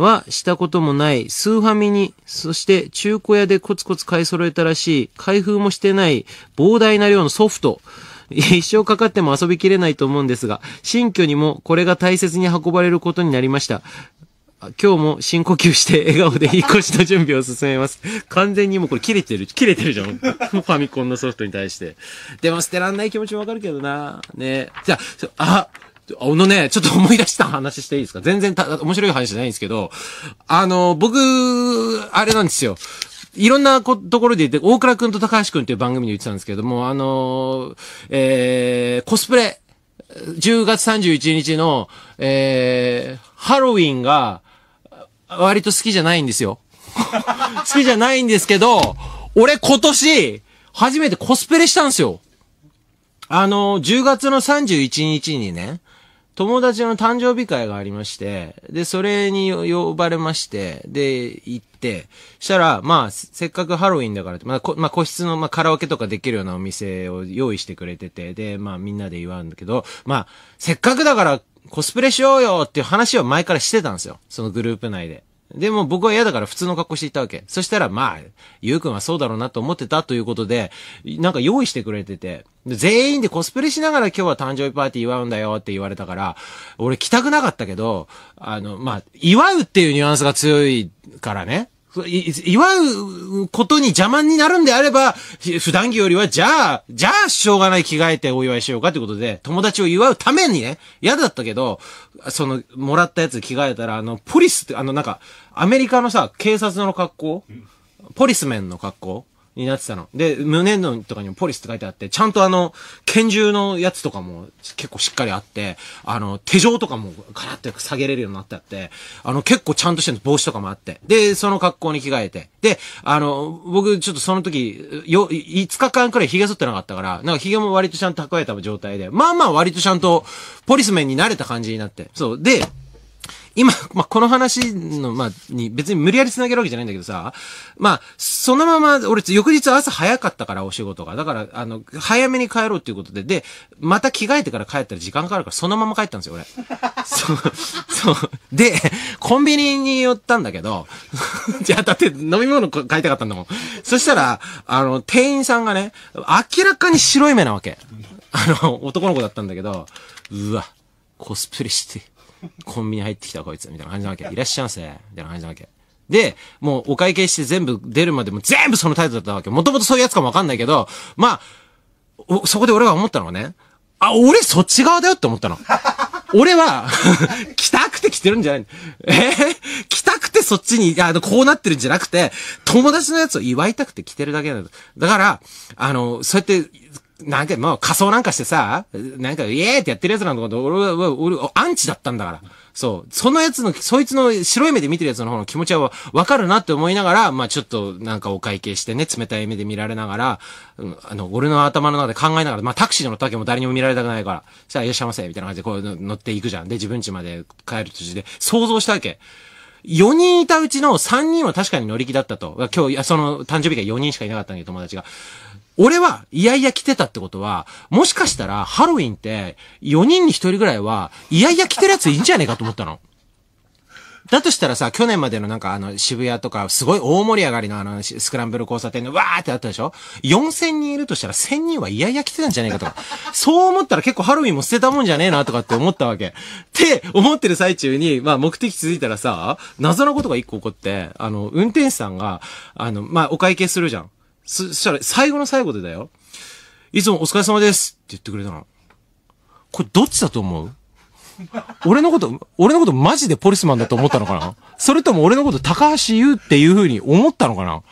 はしたこともない、スーファミに、そして中古屋でコツコツ買い揃えたらしい、開封もしてない膨大な量のソフト。一生かかっても遊びきれないと思うんですが、新居にもこれが大切に運ばれることになりました。今日も深呼吸して笑顔で引っ越しの準備を進めます。完全にもうこれ切れてる、切れてるじゃん。ファミコンのソフトに対して。でも捨てらんない気持ちわかるけどな。ねじゃあ、あ、あのね、ちょっと思い出した話していいですか全然た面白い話じゃないんですけど、あの、僕、あれなんですよ。いろんなところで言って、大倉くんと高橋くんっていう番組で言ってたんですけども、あのえー、コスプレ、10月31日の、えー、ハロウィンが、割と好きじゃないんですよ。好きじゃないんですけど、俺今年、初めてコスプレしたんですよ。あの、10月の31日にね、友達の誕生日会がありまして、で、それに呼ばれまして、で、行って、したら、まあ、せっかくハロウィンだからまあ、こまあ、個室の、まあ、カラオケとかできるようなお店を用意してくれてて、で、まあ、みんなで祝うんだけど、まあ、せっかくだからコスプレしようよっていう話を前からしてたんですよ。そのグループ内で。でも僕は嫌だから普通の格好していたわけ。そしたらまあ、ゆうくんはそうだろうなと思ってたということで、なんか用意してくれてて、全員でコスプレしながら今日は誕生日パーティー祝うんだよって言われたから、俺来たくなかったけど、あの、まあ、祝うっていうニュアンスが強いからね。祝うことに邪魔になるんであれば、普段着よりは、じゃあ、じゃあ、しょうがない着替えてお祝いしようかということで、友達を祝うためにね、嫌だったけど、その、もらったやつ着替えたら、あの、ポリスって、あの、なんか、アメリカのさ、警察の格好ポリスメンの格好になってたの。で、胸のとかにもポリスって書いてあって、ちゃんとあの、拳銃のやつとかも結構しっかりあって、あの、手錠とかもガラッと下げれるようになってあって、あの、結構ちゃんとしてる帽子とかもあって。で、その格好に着替えて。で、あの、僕ちょっとその時、よ、5日間くらい髭剃ってなかったから、なんか髭も割とちゃんと蓄えた状態で、まあまあ割とちゃんと、ポリス面に慣れた感じになって。そう。で、今、まあ、この話の、まあ、に別に無理やり繋げるわけじゃないんだけどさ、まあ、そのまま、俺、翌日朝早かったから、お仕事が。だから、あの、早めに帰ろうっていうことで、で、また着替えてから帰ったら時間かかるから、そのまま帰ったんですよ、俺。そう、そう。で、コンビニに寄ったんだけど、じゃあ、だって飲み物買いたかったんだもん。そしたら、あの、店員さんがね、明らかに白い目なわけ。あの、男の子だったんだけど、うわ、コスプレして、コンビニ入ってきたこいつ、みたいな感じなわけ。いらっしゃいませ、みたいな感じなわけ。で、もうお会計して全部出るまでも全部その態度だったわけ。もともとそういうやつかもわかんないけど、まあ、そこで俺が思ったのはね、あ、俺そっち側だよって思ったの。俺は 来たくて来てるんじゃないえー、来たくてそっちに、あの、こうなってるんじゃなくて、友達のやつを祝いたくて来てるだけなの。だから、あの、そうやってなんかもう仮装なんかしてさ、なんかイエーってやってるやつなんてこと、俺は、俺、アンチだったんだから。そう。そのやつの、そいつの白い目で見てるやつの方の気持ちはわかるなって思いながら、まあちょっとなんかお会計してね、冷たい目で見られながら、うん、あの、俺の頭の中で考えながら、まあタクシー乗った時も誰にも見られたくないから、さあいらっしゃいませ、みたいな感じでこう乗っていくじゃん。で、自分家まで帰る途中で想像したわけ。4人いたうちの3人は確かに乗り気だったと。今日、その誕生日が4人しかいなかったんだけど、友達が。俺は、いやいや来てたってことは、もしかしたら、ハロウィンって、4人に1人ぐらいは、いやいや来てるやついいんじゃねえかと思ったの。だとしたらさ、去年までのなんかあの渋谷とか、すごい大盛り上がりのあのスクランブル交差点でわーってあったでしょ ?4000 人いるとしたら1000人はいやいや来てたんじゃねえかとか。そう思ったら結構ハロウィンも捨てたもんじゃねえなとかって思ったわけ。って思ってる最中に、まあ目的続いたらさ、謎のことが一個起こって、あの、運転手さんが、あの、まあお会計するじゃん。そしたら、最後の最後でだよ。いつもお疲れ様ですって言ってくれたの。これどっちだと思う俺のこと、俺のことマジでポリスマンだと思ったのかなそれとも俺のこと高橋優っていう風に思ったのかな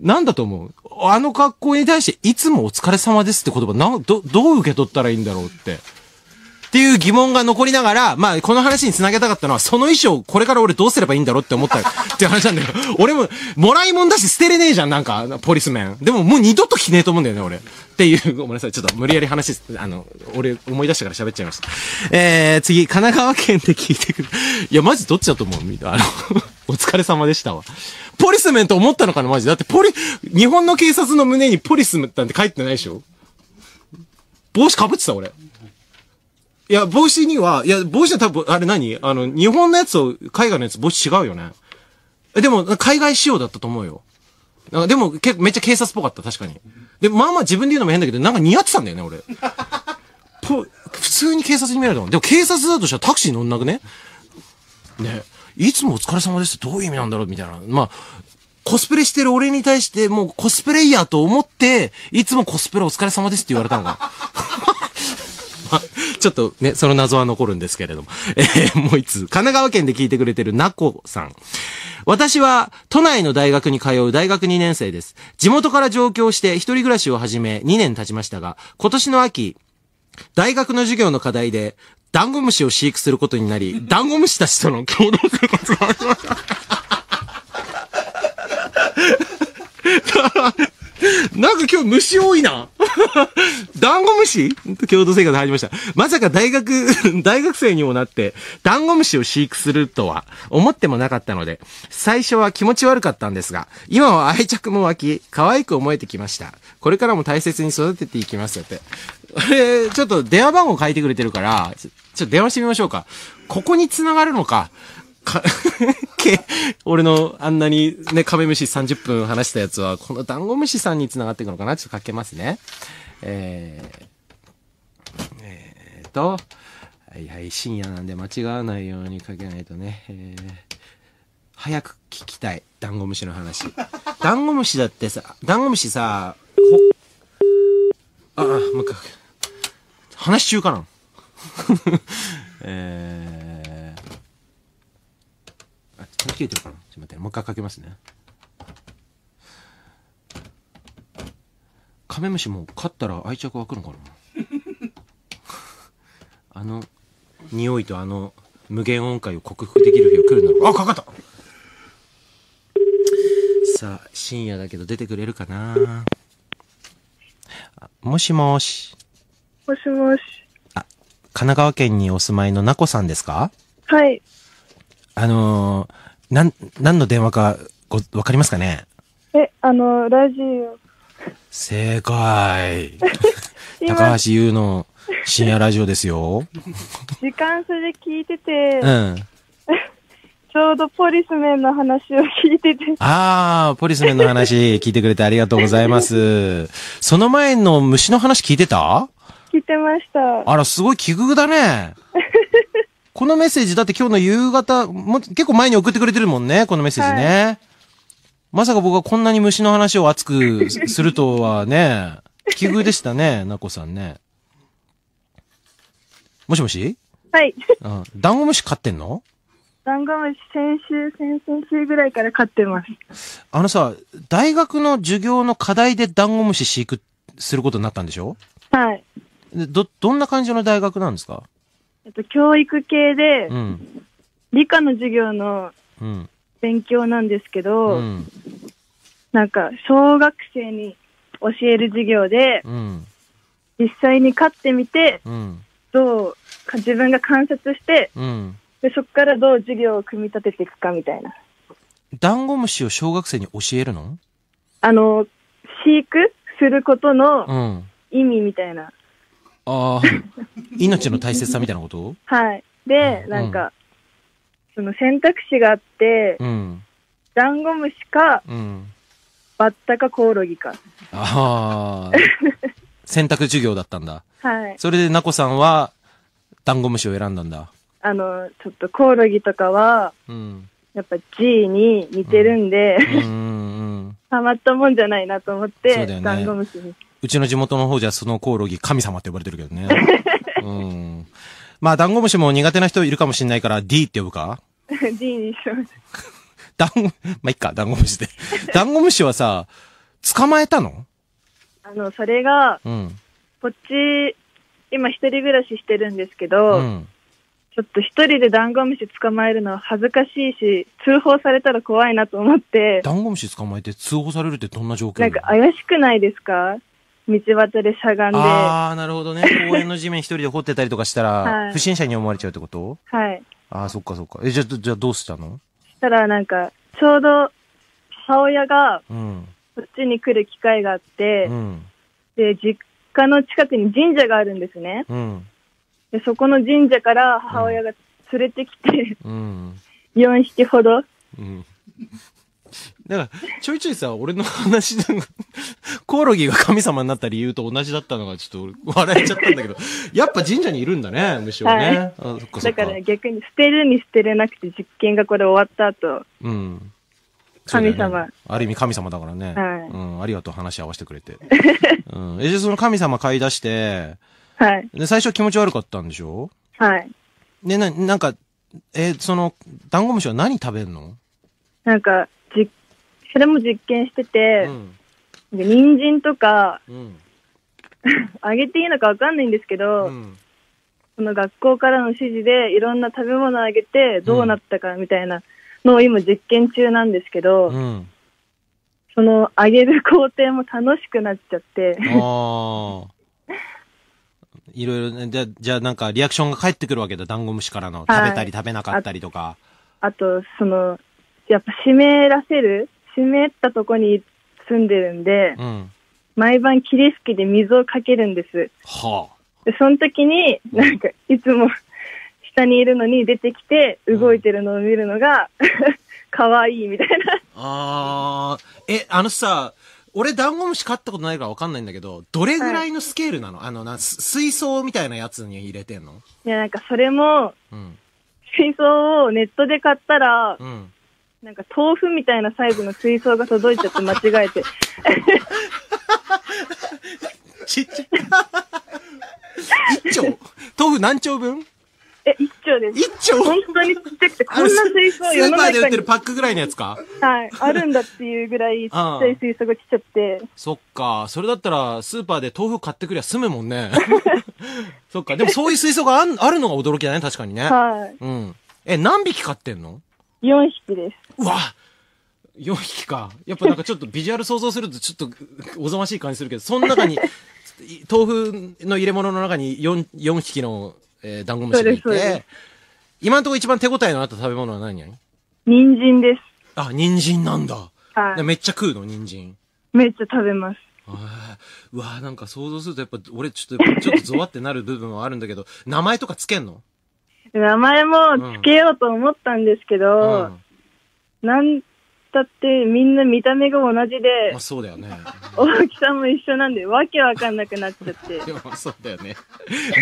なんだと思うあの格好に対していつもお疲れ様ですって言葉、な、ど、どう受け取ったらいいんだろうって。っていう疑問が残りながら、まあ、この話に繋げたかったのは、その衣装、これから俺どうすればいいんだろうって思った って話なんだけど、俺も、もらいもんだし捨てれねえじゃん、なんか、ポリスメン。でももう二度と着ねえと思うんだよね、俺。っていう、ごめんなさい、ちょっと無理やり話、あの、俺思い出したから喋っちゃいました。えー、次、神奈川県で聞いてくる。いや、マジどっちだと思うあの お疲れ様でしたわ。ポリスメンと思ったのかな、マジ。だってポリ、日本の警察の胸にポリスメンって書いてないでしょ帽子かぶってた、俺。いや、帽子には、いや、帽子は多分、あれ何あの、日本のやつと海外のやつ帽子違うよね。でも、海外仕様だったと思うよ。なんかでも、結構めっちゃ警察っぽかった、確かに。で、まあまあ自分で言うのも変だけど、なんか似合ってたんだよね、俺。ぽ、普通に警察に見られたもん。でも警察だとしたらタクシー乗んなくねね。いつもお疲れ様ですってどういう意味なんだろうみたいな。まあ、コスプレしてる俺に対して、もうコスプレイヤーと思って、いつもコスプレお疲れ様ですって言われたのが。ちょっとね、その謎は残るんですけれども。えー、もう一つ。神奈川県で聞いてくれてるなこさん。私は都内の大学に通う大学2年生です。地元から上京して一人暮らしを始め2年経ちましたが、今年の秋、大学の授業の課題で、ダンゴムシを飼育することになり、ダンゴムシたちとの共同生活が始まった。なんか今日虫多いな。ダンゴムシ共同生活入りました。まさか大学、大学生にもなって、ダンゴムシを飼育するとは思ってもなかったので、最初は気持ち悪かったんですが、今は愛着も湧き、可愛く思えてきました。これからも大切に育てていきますって。あれ、ちょっと電話番号書いてくれてるから、ちょっと電話してみましょうか。ここに繋がるのか。か 俺のあんなにね、カメムシ30分話したやつは、このダンゴムシさんに繋がっていくのかなちょっとかけますね。えー、えー、と、はいはい、深夜なんで間違わないようにかけないとね。えー、早く聞きたい。ダンゴムシの話。ダンゴムシだってさ、ダンゴムシさ、ほ、ああ、もう一回。話中かな えーれてるかなちょっと待ってもう一回かけますねカメムシも飼ったら愛着湧くのかな あの匂いとあの無限音階を克服できる日が来るんだろうあかかったさあ深夜だけど出てくれるかなもしもしもしもしあ神奈川県にお住まいのなこさんですかはいあのーなん、何の電話かご、わかりますかねえ、あの、ラジオ。正解。高橋優の深夜ラジオですよ。時間差で聞いてて、うん。ちょうどポリスメンの話を聞いてて。ああ、ポリスメンの話聞いてくれてありがとうございます。その前の虫の話聞いてた聞いてました。あら、すごい奇遇だね。このメッセージ、だって今日の夕方、も結構前に送ってくれてるもんね、このメッセージね。はい、まさか僕がこんなに虫の話を熱くするとはね、奇遇でしたね、なこさんね。もしもしはい。うん。ダンゴムシ飼ってんのダンゴムシ先週、先々週ぐらいから飼ってます。あのさ、大学の授業の課題でダンゴムシ飼育することになったんでしょはい。ど、どんな感じの大学なんですかえっと、教育系で、うん、理科の授業の勉強なんですけど、うん、なんか、小学生に教える授業で、うん、実際に飼ってみて、どうか、自分が観察して、でそこからどう授業を組み立てていくかみたいな。ダンゴムシを小学生に教えるのあの、飼育することの意味みたいな。ああ、命の大切さみたいなことはい。で、なんか、その選択肢があって、うん。ダンゴムシか、うん。バッタかコオロギか。ああ。選択授業だったんだ。はい。それで、ナコさんは、ダンゴムシを選んだんだ。あの、ちょっとコオロギとかは、うん。やっぱ G に似てるんで、うんたまったもんじゃないなと思っそうて、ねダンゴムシに。うちの地元の方じゃそのコオロギ神様って呼ばれてるけどね。うん。まあ、ダンゴムシも苦手な人いるかもしれないから D って呼ぶか ?D にしまう。ダンゴ、まあ、いっか、ダンゴムシで。ダンゴムシはさ、捕まえたのあの、それが、うん、こっち、今一人暮らししてるんですけど、うん、ちょっと一人でダンゴムシ捕まえるのは恥ずかしいし、通報されたら怖いなと思って。ダンゴムシ捕まえて通報されるってどんな状況なんか怪しくないですか道端でしゃがんで。ああ、なるほどね。公園の地面一人で掘ってたりとかしたら、はい、不審者に思われちゃうってことはい。ああ、そっかそっか。え、じゃ、じゃどうしたのしたらなんか、ちょうど、母親が、うん。こっちに来る機会があって、うん。で、実家の近くに神社があるんですね。うん。で、そこの神社から母親が連れてきて、うん。4匹ほど、うん。だから、ちょいちょいさ、俺の話コオロギが神様になった理由と同じだったのが、ちょっと笑えちゃったんだけど、やっぱ神社にいるんだね、虫はね。はい、かだから逆に捨てるに捨てれなくて、実験がこれ終わった後。うん。神様、ね、ある意味神様だからね。はい、うん、ありがとう、話合わせてくれて。うん。え、じゃその神様買い出して、はい。で、最初気持ち悪かったんでしょはい。で、な、なんか、えー、その、ダンゴムシは何食べるのなんか、それも実験してて、うん、人参とか、うん、あげていいのかわかんないんですけど、うん、その学校からの指示でいろんな食べ物あげてどうなったかみたいなのを今実験中なんですけど、うん、そのあげる工程も楽しくなっちゃっていろいろ、ね、じゃ、じゃあなんかリアクションが返ってくるわけだ、ダンゴムシからの。食べたり食べなかったりとか。あと、その、やっぱ湿らせる湿ったとこに住んでるんで、うん、毎晩霧吹きで水をかけるんです。はあ、でその時に、なんか、いつも下にいるのに出てきて、動いてるのを見るのが可愛いみたいな。ああ、え、あのさ、俺ダンゴムシ飼ったことないからわかんないんだけど、どれぐらいのスケールなの、はい、あのな、水槽みたいなやつに入れてんのいや、なんかそれも、うん、水槽をネットで買ったら、うん、なんか豆腐みたいなサイズの水槽が届いちゃって間違えて。ちっちゃい。一丁豆腐何丁分え、一丁です。一丁本当にちっちゃくて、こんな水槽世の中にスーパーで売ってるパックぐらいのやつかはい。あるんだっていうぐらいちっちゃい水槽が来ちゃって。そっか。それだったら、スーパーで豆腐買ってくりゃ済むもんね。そっか。でもそういう水槽がああるのが驚きだね、確かにね。はい。うん。え、何匹飼ってんの4匹です。うわ4匹か。やっぱなんかちょっとビジュアル想像するとちょっとおぞましい感じするけど、その中に、豆腐の入れ物の中に 4, 4匹の、えー、ダンゴムシがいて、今のところ一番手応えのあった食べ物は何や人参です。あ、人参なんだ。はい、めっちゃ食うの、人参。めっちゃ食べます。あうわなんか想像するとやっぱ、俺ちょっと、ちょっとゾワってなる部分はあるんだけど、名前とかつけんの名前もつけようと思ったんですけど、うん、なんたってみんな見た目が同じで、まあ、そうだよね。大きさも一緒なんで、わけわかんなくなっちゃって。そうだよね。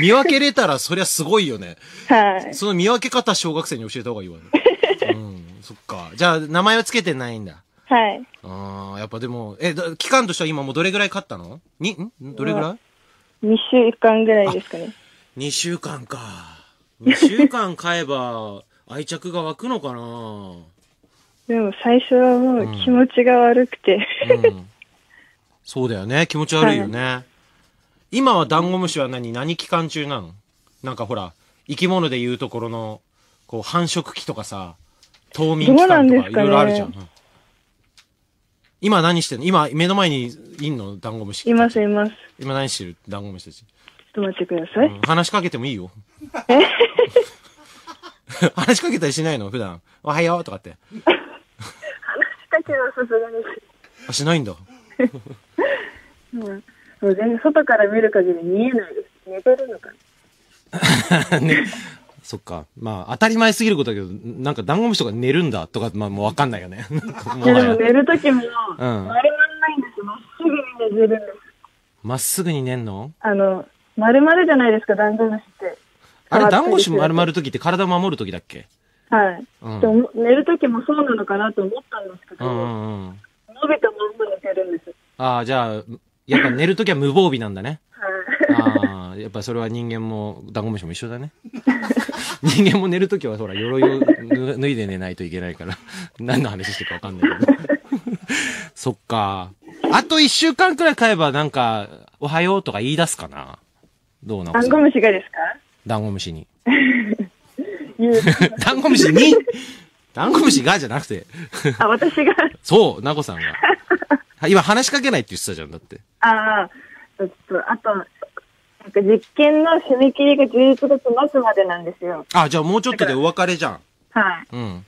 見分けれたらそりゃすごいよね。はい。その見分け方小学生に教えた方がいいわね。うん、そっか。じゃあ、名前はつけてないんだ。はい。ああ、やっぱでも、え、期間としては今もうどれぐらい勝ったのに、んどれぐらい ?2 週間ぐらいですかね。2週間か。2週間買えば愛着が湧くのかなでも最初はもう気持ちが悪くて、うん、そうだよね。気持ち悪いよね。はい、今はダンゴムシは何何期間中なのなんかほら、生き物でいうところの、こう繁殖期とかさ、冬眠期間とかいろいろあるじゃん。んね、今何してんの今目の前にいんのダンゴムシ。いますいます。今何してるダンゴムシたち。ちょっと待ってください、うん、話しかけてもいいよ。話しかけたりしないの普段。おはようとかって。話しかけはさすがに。あ、しないんだ。うもう全然外から見る限り見えないです。寝てるのかな。ね、そっか。まあ、当たり前すぎることだけど、なんかダンゴムシとか寝るんだとか、まあもうわかんないよね。でも寝るときも、丸まんないんですまっすぐに寝るんです。まっすぐに寝んのあの、丸るじゃないですか、ダンゴムシって。あれ、団子シ丸まる時って体守る時だっけはい。うん、寝る時もそうなのかなと思ったんですけど、うんうん、伸びたまんま寝てるんです。ああ、じゃあ、やっぱ寝る時は無防備なんだね。はい。ああ、やっぱそれは人間も、ゴムシも一緒だね。人間も寝る時はほら、鎧を脱いで寝ないといけないから、何の話してるかわかんないけど。そっか。あと一週間くらい買えばなんか、おはようとか言い出すかなどうなのダンゴムシがですかダンゴムシに。ダンゴムシにダンゴムシがじゃなくて。あ、私が。そう、ナコさんが。今話しかけないって言ってたじゃん、だって。ああ、ちょっと、あと、なんか実験の締め切りが11月末までなんですよ。あ、じゃあもうちょっとでお別れじゃん。はい。うん。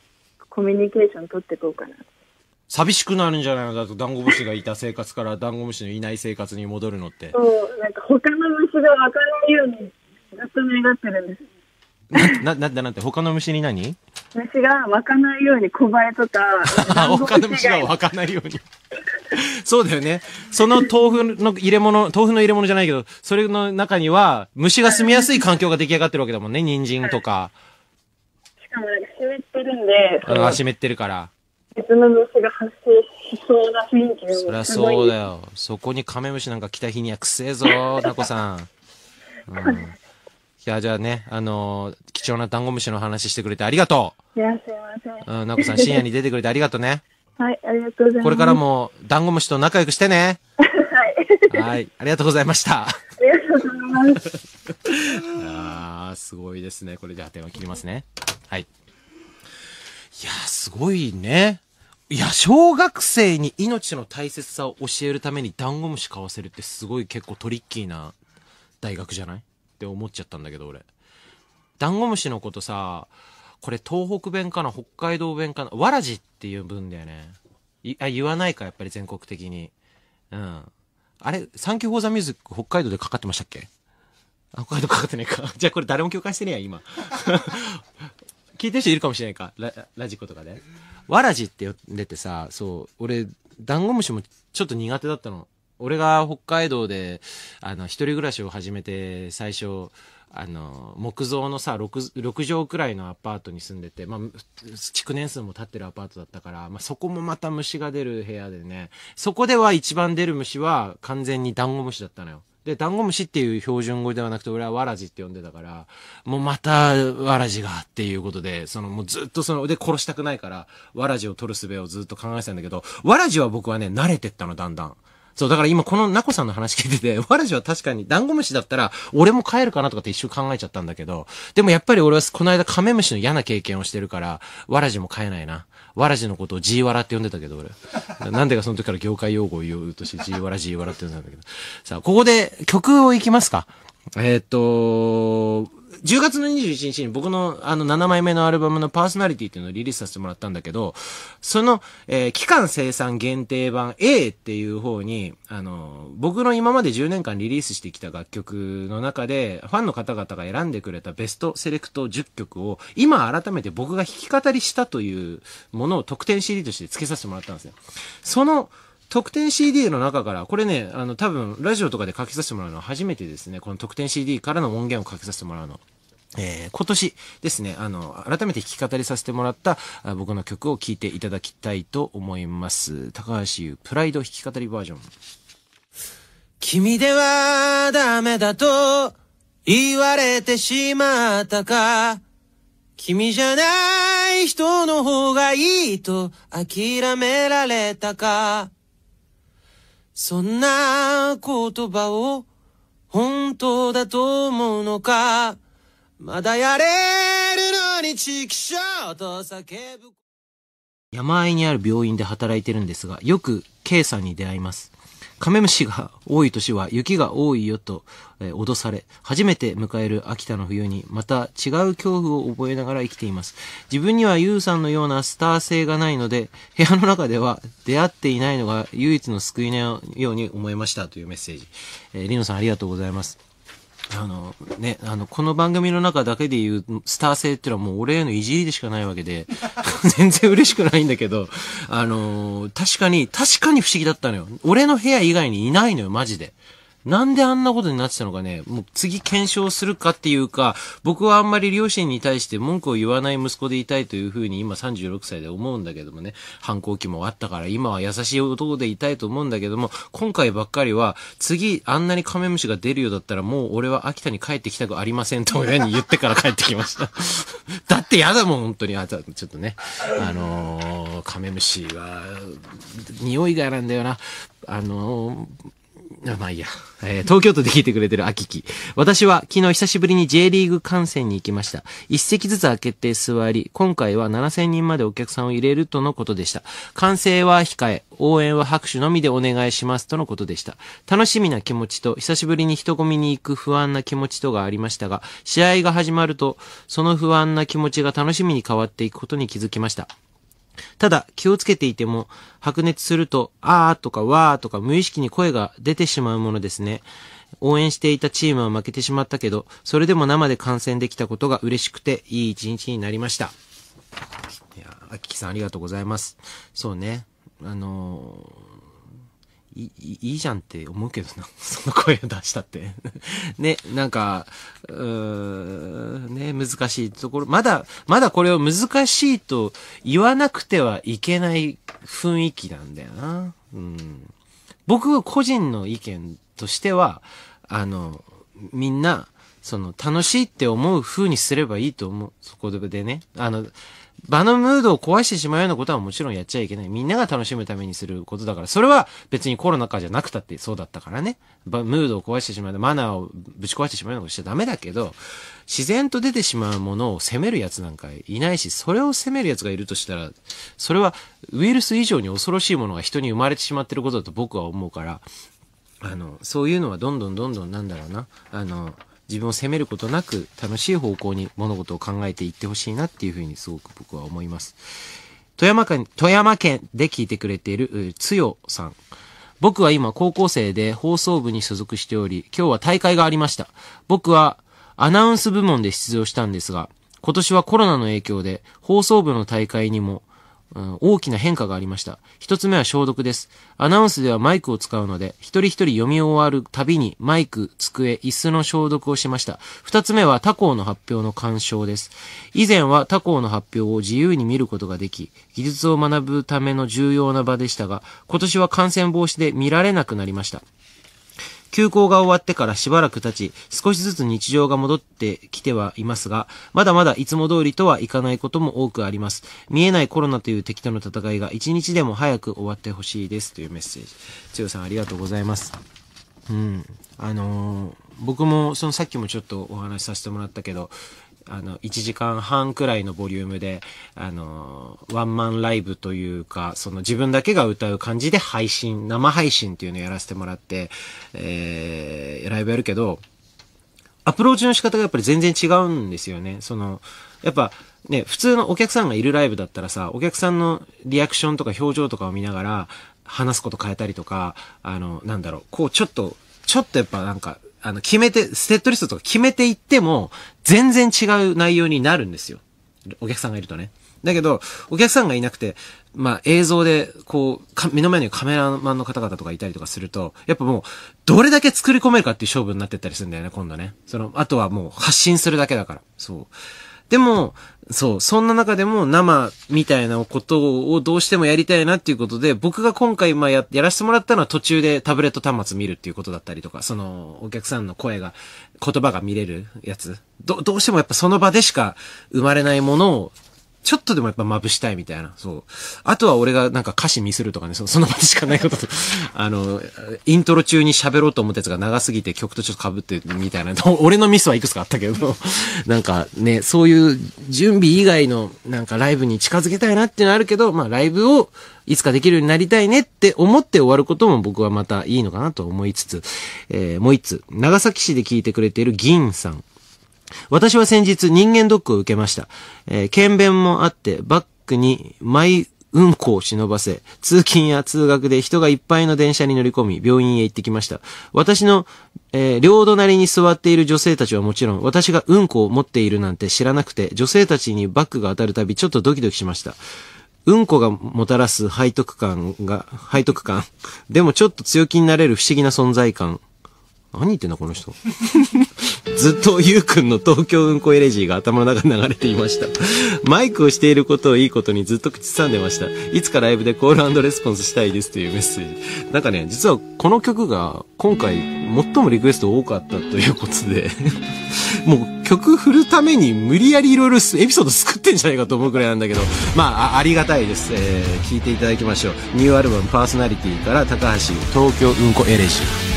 コミュニケーション取っていこうかな。寂しくなるんじゃないのだと、ダンゴムシがいた生活からダンゴムシのいない生活に戻るのって。そう、なんか他の虫がわかんないようにずっとってるんです。な、な、なんなんて、他の虫に何虫が湧かないように小バえとか 他の虫が湧かないようにそうだよね。その豆腐の入れ物、豆腐の入れ物じゃないけど、それの中には虫が住みやすい環境が出来上がってるわけだもんね、人参とか。しかも湿ってるんで。あ、湿ってるから。別の虫が発生しそうな雰囲気そりゃそうだよ。そこにカメムシなんか来た日にはくせえぞ、タコさん。うんいや、じゃあね、あのー、貴重なダンゴムシの話してくれてありがとう。いや、すいません。うん、なこさん、深夜に出てくれてありがとうね。はい、ありがとうございます。これからも、ダンゴムシと仲良くしてね。はい。はい、ありがとうございました。ありがとうございます。あ ー、すごいですね。これじゃあ、電話切りますね。はい。いや、すごいね。いや、小学生に命の大切さを教えるためにダンゴムシ買わせるってすごい結構トリッキーな大学じゃないって思っちゃったんだけど、俺。ダンゴムシのことさ、これ東北弁かな北海道弁かなわらじっていう分だよね。いあ言わないか、やっぱり全国的に。うん。あれ、サンキューフォーザミュージック北海道でかかってましたっけ北海道かかってないか。じゃあこれ誰も共感してねえや、今。聞いてる人いるかもしれないか。ララジコとかで。わらじって呼んでてさ、そう、俺、ダンゴムシもちょっと苦手だったの。俺が北海道で、あの、一人暮らしを始めて、最初、あの、木造のさ六、六畳くらいのアパートに住んでて、まあ、築年数も経ってるアパートだったから、まあ、そこもまた虫が出る部屋でね、そこでは一番出る虫は完全にダンゴムシだったのよ。で、ダンゴムシっていう標準語ではなくて、俺はわらじって呼んでたから、もうまた、わらじがっていうことで、そのもうずっとその、で、殺したくないから、わらじを取る術をずっと考えてたんだけど、わらじは僕はね、慣れてったの、だんだん。そう、だから今このナコさんの話聞いてて、わ らじは確かにダンゴムシだったら、俺も帰るかなとかって一瞬考えちゃったんだけど、でもやっぱり俺はこの間カメムシの嫌な経験をしてるから、わらじも飼えないな。わらじのことをジーワラって呼んでたけど、俺。なんでかその時から業界用語を言うとして、ジーワラジーワラって呼んでたんだけど。さあ、ここで曲をいきますか。えー、っと、10月の21日に僕のあの7枚目のアルバムのパーソナリティっていうのをリリースさせてもらったんだけど、その、えー、期間生産限定版 A っていう方に、あの、僕の今まで10年間リリースしてきた楽曲の中で、ファンの方々が選んでくれたベストセレクト10曲を、今改めて僕が弾き語りしたというものを特典 CD として付けさせてもらったんですよ。その、特典 CD の中から、これね、あの、多分、ラジオとかで書きさせてもらうのは初めてですね。この特典 CD からの音源を書きさせてもらうの。えー、今年ですね、あの、改めて弾き語りさせてもらった僕の曲を聴いていただきたいと思います。高橋優プライド弾き語りバージョン。君ではダメだと言われてしまったか。君じゃない人の方がいいと諦められたか。そんな言葉を本当だと思うのかまだやれるのにちくしょうと叫ぶ山あいにある病院で働いてるんですがよく K さんに出会いますカメムシが多い年は雪が多いよと、え脅され、初めて迎える秋田の冬に、また違う恐怖を覚えながら生きています。自分にはユウさんのようなスター性がないので、部屋の中では出会っていないのが唯一の救いのように思いましたというメッセージ。えー、リノさんありがとうございます。あのね、あの、この番組の中だけで言うスター性っていうのはもう俺へのいじりでしかないわけで、全然嬉しくないんだけど、あの確かに、確かに不思議だったのよ。俺の部屋以外にいないのよ、マジで。なんであんなことになってたのかね、もう次検証するかっていうか、僕はあんまり両親に対して文句を言わない息子でいたいというふうに今36歳で思うんだけどもね、反抗期もあったから今は優しい男でいたいと思うんだけども、今回ばっかりは、次あんなにカメムシが出るようだったらもう俺は秋田に帰ってきたくありませんと親に言ってから帰ってきました。だってやだもん、本当に。あ、ちょっとね、あのー、カメムシは、匂いがなんだよな。あのーまあいいや、えー、東京都で聞いてくれてる秋木。私は昨日久しぶりに J リーグ観戦に行きました。一席ずつ開けて座り、今回は7000人までお客さんを入れるとのことでした。歓声は控え、応援は拍手のみでお願いしますとのことでした。楽しみな気持ちと、久しぶりに人混みに行く不安な気持ちとがありましたが、試合が始まると、その不安な気持ちが楽しみに変わっていくことに気づきました。ただ、気をつけていても、白熱すると、あーとかわーとか無意識に声が出てしまうものですね。応援していたチームは負けてしまったけど、それでも生で観戦できたことが嬉しくて、いい一日になりました。いや、あききさんありがとうございます。そうね。あのーいいいじゃんって思うけどな、その声を出したって ね、なんか、うーね、難しいところ、まだ、まだこれを難しいと言わなくてはいけない雰囲気なんだよな。うん、僕個人の意見としては、あの、みんな、その、楽しいって思う風にすればいいと思う。そこでね。あの、場のムードを壊してしまうようなことはもちろんやっちゃいけない。みんなが楽しむためにすることだから。それは別にコロナ禍じゃなくたってそうだったからね。ムードを壊してしまう、マナーをぶち壊してしまうようなことしちゃダメだけど、自然と出てしまうものを責める奴なんかいないし、それを責める奴がいるとしたら、それはウイルス以上に恐ろしいものが人に生まれてしまってることだと僕は思うから、あの、そういうのはどんどんどんどんなんだろうな。あの、自分を責めることなく楽しい方向に物事を考えていってほしいなっていうふうにすごく僕は思います。富山県、富山県で聞いてくれている、つよさん。僕は今高校生で放送部に所属しており、今日は大会がありました。僕はアナウンス部門で出場したんですが、今年はコロナの影響で放送部の大会にもうん、大きな変化がありました。一つ目は消毒です。アナウンスではマイクを使うので、一人一人読み終わるたびにマイク、机、椅子の消毒をしました。二つ目は他校の発表の鑑賞です。以前は他校の発表を自由に見ることができ、技術を学ぶための重要な場でしたが、今年は感染防止で見られなくなりました。休校が終わってからしばらく経ち、少しずつ日常が戻ってきてはいますが、まだまだいつも通りとはいかないことも多くあります。見えないコロナという敵との戦いが一日でも早く終わってほしいですというメッセージ。つよさんありがとうございます。うん。あのー、僕も、そのさっきもちょっとお話しさせてもらったけど、あの、1時間半くらいのボリュームで、あの、ワンマンライブというか、その自分だけが歌う感じで配信、生配信っていうのをやらせてもらって、えー、ライブやるけど、アプローチの仕方がやっぱり全然違うんですよね。その、やっぱ、ね、普通のお客さんがいるライブだったらさ、お客さんのリアクションとか表情とかを見ながら、話すこと変えたりとか、あの、なんだろう、こうちょっと、ちょっとやっぱなんか、あの、決めて、ステッドリストとか決めていっても、全然違う内容になるんですよ。お客さんがいるとね。だけど、お客さんがいなくて、まあ映像で、こう、目の前にカメラマンの方々とかいたりとかすると、やっぱもう、どれだけ作り込めるかっていう勝負になってったりするんだよね、今度ね。その、あとはもう発信するだけだから。そう。でも、そう、そんな中でも生みたいなことをどうしてもやりたいなっていうことで、僕が今回まあや、やらせてもらったのは途中でタブレット端末見るっていうことだったりとか、その、お客さんの声が、言葉が見れるやつ。ど、どうしてもやっぱその場でしか生まれないものをちょっとでもやっぱまぶしたいみたいな、そう。あとは俺がなんか歌詞ミスるとかね、そ その場でしかないことと、あの、イントロ中に喋ろうと思ったやつが長すぎて曲とちょっと被ってみたいな、俺のミスはいくつかあったけど、なんかね、そういう準備以外のなんかライブに近づけたいなっていうのはあるけど、まあライブをいつかできるようになりたいねって思って終わることも僕はまたいいのかなと思いつつ、えー、もう一つ、長崎市で聞いてくれている銀さん。私は先日人間ドックを受けました。えー、検便もあって、バックにマイうんこを忍ばせ、通勤や通学で人がいっぱいの電車に乗り込み、病院へ行ってきました。私の、えー、両隣に座っている女性たちはもちろん、私がうんこを持っているなんて知らなくて、女性たちにバックが当たるたび、ちょっとドキドキしました。うんこがもたらす背徳感が、背徳感。でもちょっと強気になれる不思議な存在感。何言ってんだこの人。ずっとゆうくんの東京うんこエレジーが頭の中に流れていました。マイクをしていることをいいことにずっと口ずさんでました。いつかライブでコールレスポンスしたいですというメッセージ。なんかね、実はこの曲が今回最もリクエスト多かったということで もう曲振るために無理やりいろいろエピソード作ってんじゃないかと思うくらいなんだけど、まあ、ありがたいです。えー、聞いていただきましょう。ニューアルバムパーソナリティから高橋東京うんこエレジー。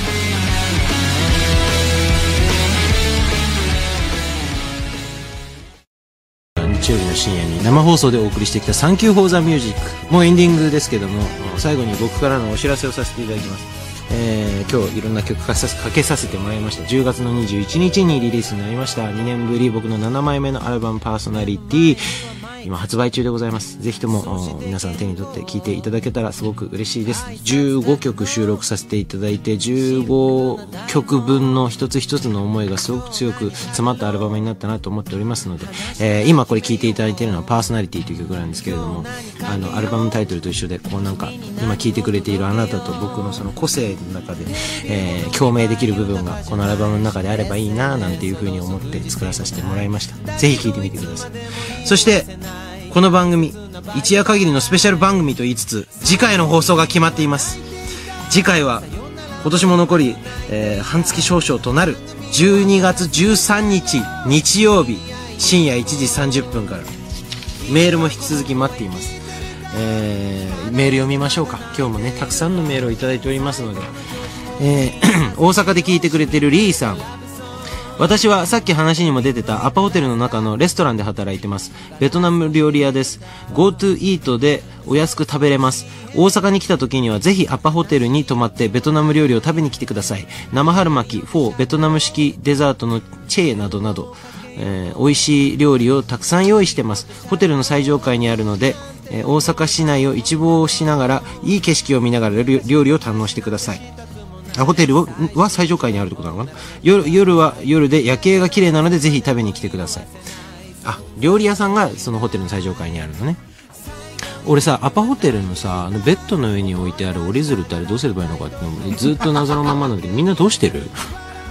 日曜日の深夜に生放送でお送りしてきた「サンキュー・フォー・ザ・ミュージック」もうエンディングですけども最後に僕からのお知らせをさせていただきます、えー、今日いろんな曲かかけさせてもらいました10月の21日にリリースになりました2年ぶり僕の7枚目のアルバム「パーソナリティ」今発売中でございます。ぜひとも皆さん手に取って聴いていただけたらすごく嬉しいです。15曲収録させていただいて、15曲分の一つ一つの思いがすごく強く詰まったアルバムになったなと思っておりますので、えー、今これ聴いていただいているのはパーソナリティという曲なんですけれども、あの、アルバムタイトルと一緒で、こうなんか、今聴いてくれているあなたと僕のその個性の中で、えー、共鳴できる部分がこのアルバムの中であればいいななんていうふうに思って作らさせてもらいました。ぜひ聴いてみてください。そして、この番組一夜限りのスペシャル番組と言いつつ次回の放送が決まっています次回は今年も残り、えー、半月少々となる12月13日日曜日深夜1時30分からメールも引き続き待っています、えー、メール読みましょうか今日もねたくさんのメールを頂いておりますので、えー、大阪で聞いてくれてるリーさん私はさっき話にも出てたアパホテルの中のレストランで働いてます。ベトナム料理屋です。GoTo Eat でお安く食べれます。大阪に来た時にはぜひアパホテルに泊まってベトナム料理を食べに来てください。生春巻き、フォー、ベトナム式デザートのチェーなどなど、えー、美味しい料理をたくさん用意してます。ホテルの最上階にあるので、えー、大阪市内を一望しながらいい景色を見ながら料理を堪能してください。ホテルは最上階にあるってことなのかな夜夜は夜で夜景が綺麗なのでぜひ食べに来てくださいあ料理屋さんがそのホテルの最上階にあるのね俺さアパホテルのさあのベッドの上に置いてある折り鶴ってあれどうすればいいのかってずっと謎のままなんだけどみんなどうしてる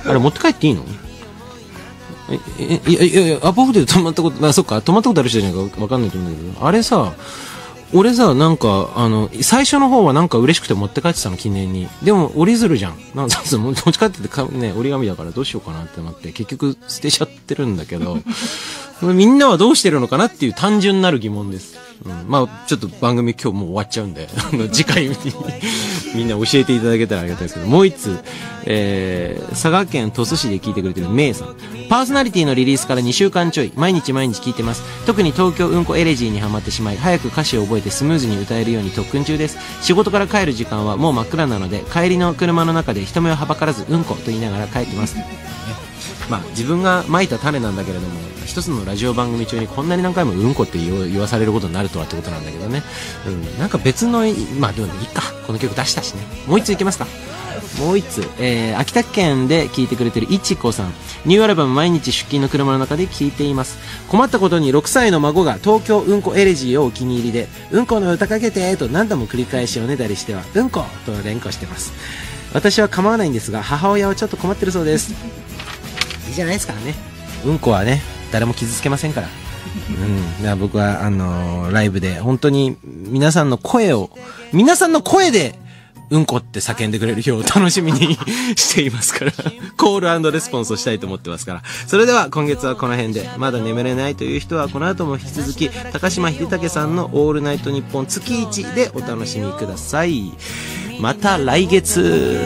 あれ持って帰っていいのえいやいやいやアパホテル泊まったことあそっか泊まったことある人じゃないか分かんないと思うんだけどあれさ俺さなんかあの最初の方はなんか嬉しくて持って帰ってたの記念にでも折り鶴じゃんなんか持ち帰っててか、ね、折り紙だからどうしようかなってなって結局捨てちゃってるんだけどみんなはどうしてるのかなっていう単純なる疑問です、うん、まあちょっと番組今日もう終わっちゃうんで 次回に みんな教えていただけたらありがたいですけどもう一つ、えー、佐賀県鳥栖市で聞いてくれてるめいさんパーソナリティのリリースから2週間ちょい毎日毎日聞いてます特に東京うんこエレジーにはまってしまい早く歌詞を覚ええてスムーズに歌えるように特訓中です仕事から帰る時間はもう真っ暗なので帰りの車の中で人目をはばからずうんこと言いながら帰ってますまあ、自分がまいた種なんだけれども一つのラジオ番組中にこんなに何回もうんこって言わされることになるとはってことなんだけどね、うん、なんか別のまあでもいいかこの曲出したしねもう一ついけますかもう1通、えー、秋田県で聞いてくれてるいちこさんニューアルバム毎日出勤の車の中で聞いています困ったことに6歳の孫が東京うんこエレジーをお気に入りでうんこの歌かけてと何度も繰り返しおねだりしてはうんこと連呼してます私は構わないんですが母親はちょっと困ってるそうです いいじゃないですからねうんこはね誰も傷つけませんからうん、僕はあのーライブで本当に皆さんの声を皆さんの声でうんこって叫んでくれる日を楽しみに していますからコールレスポンスをしたいと思ってますから。それでは今月はこの辺で、まだ眠れないという人はこの後も引き続き、高島秀武さんのオールナイトニッポン月1でお楽しみください。また来月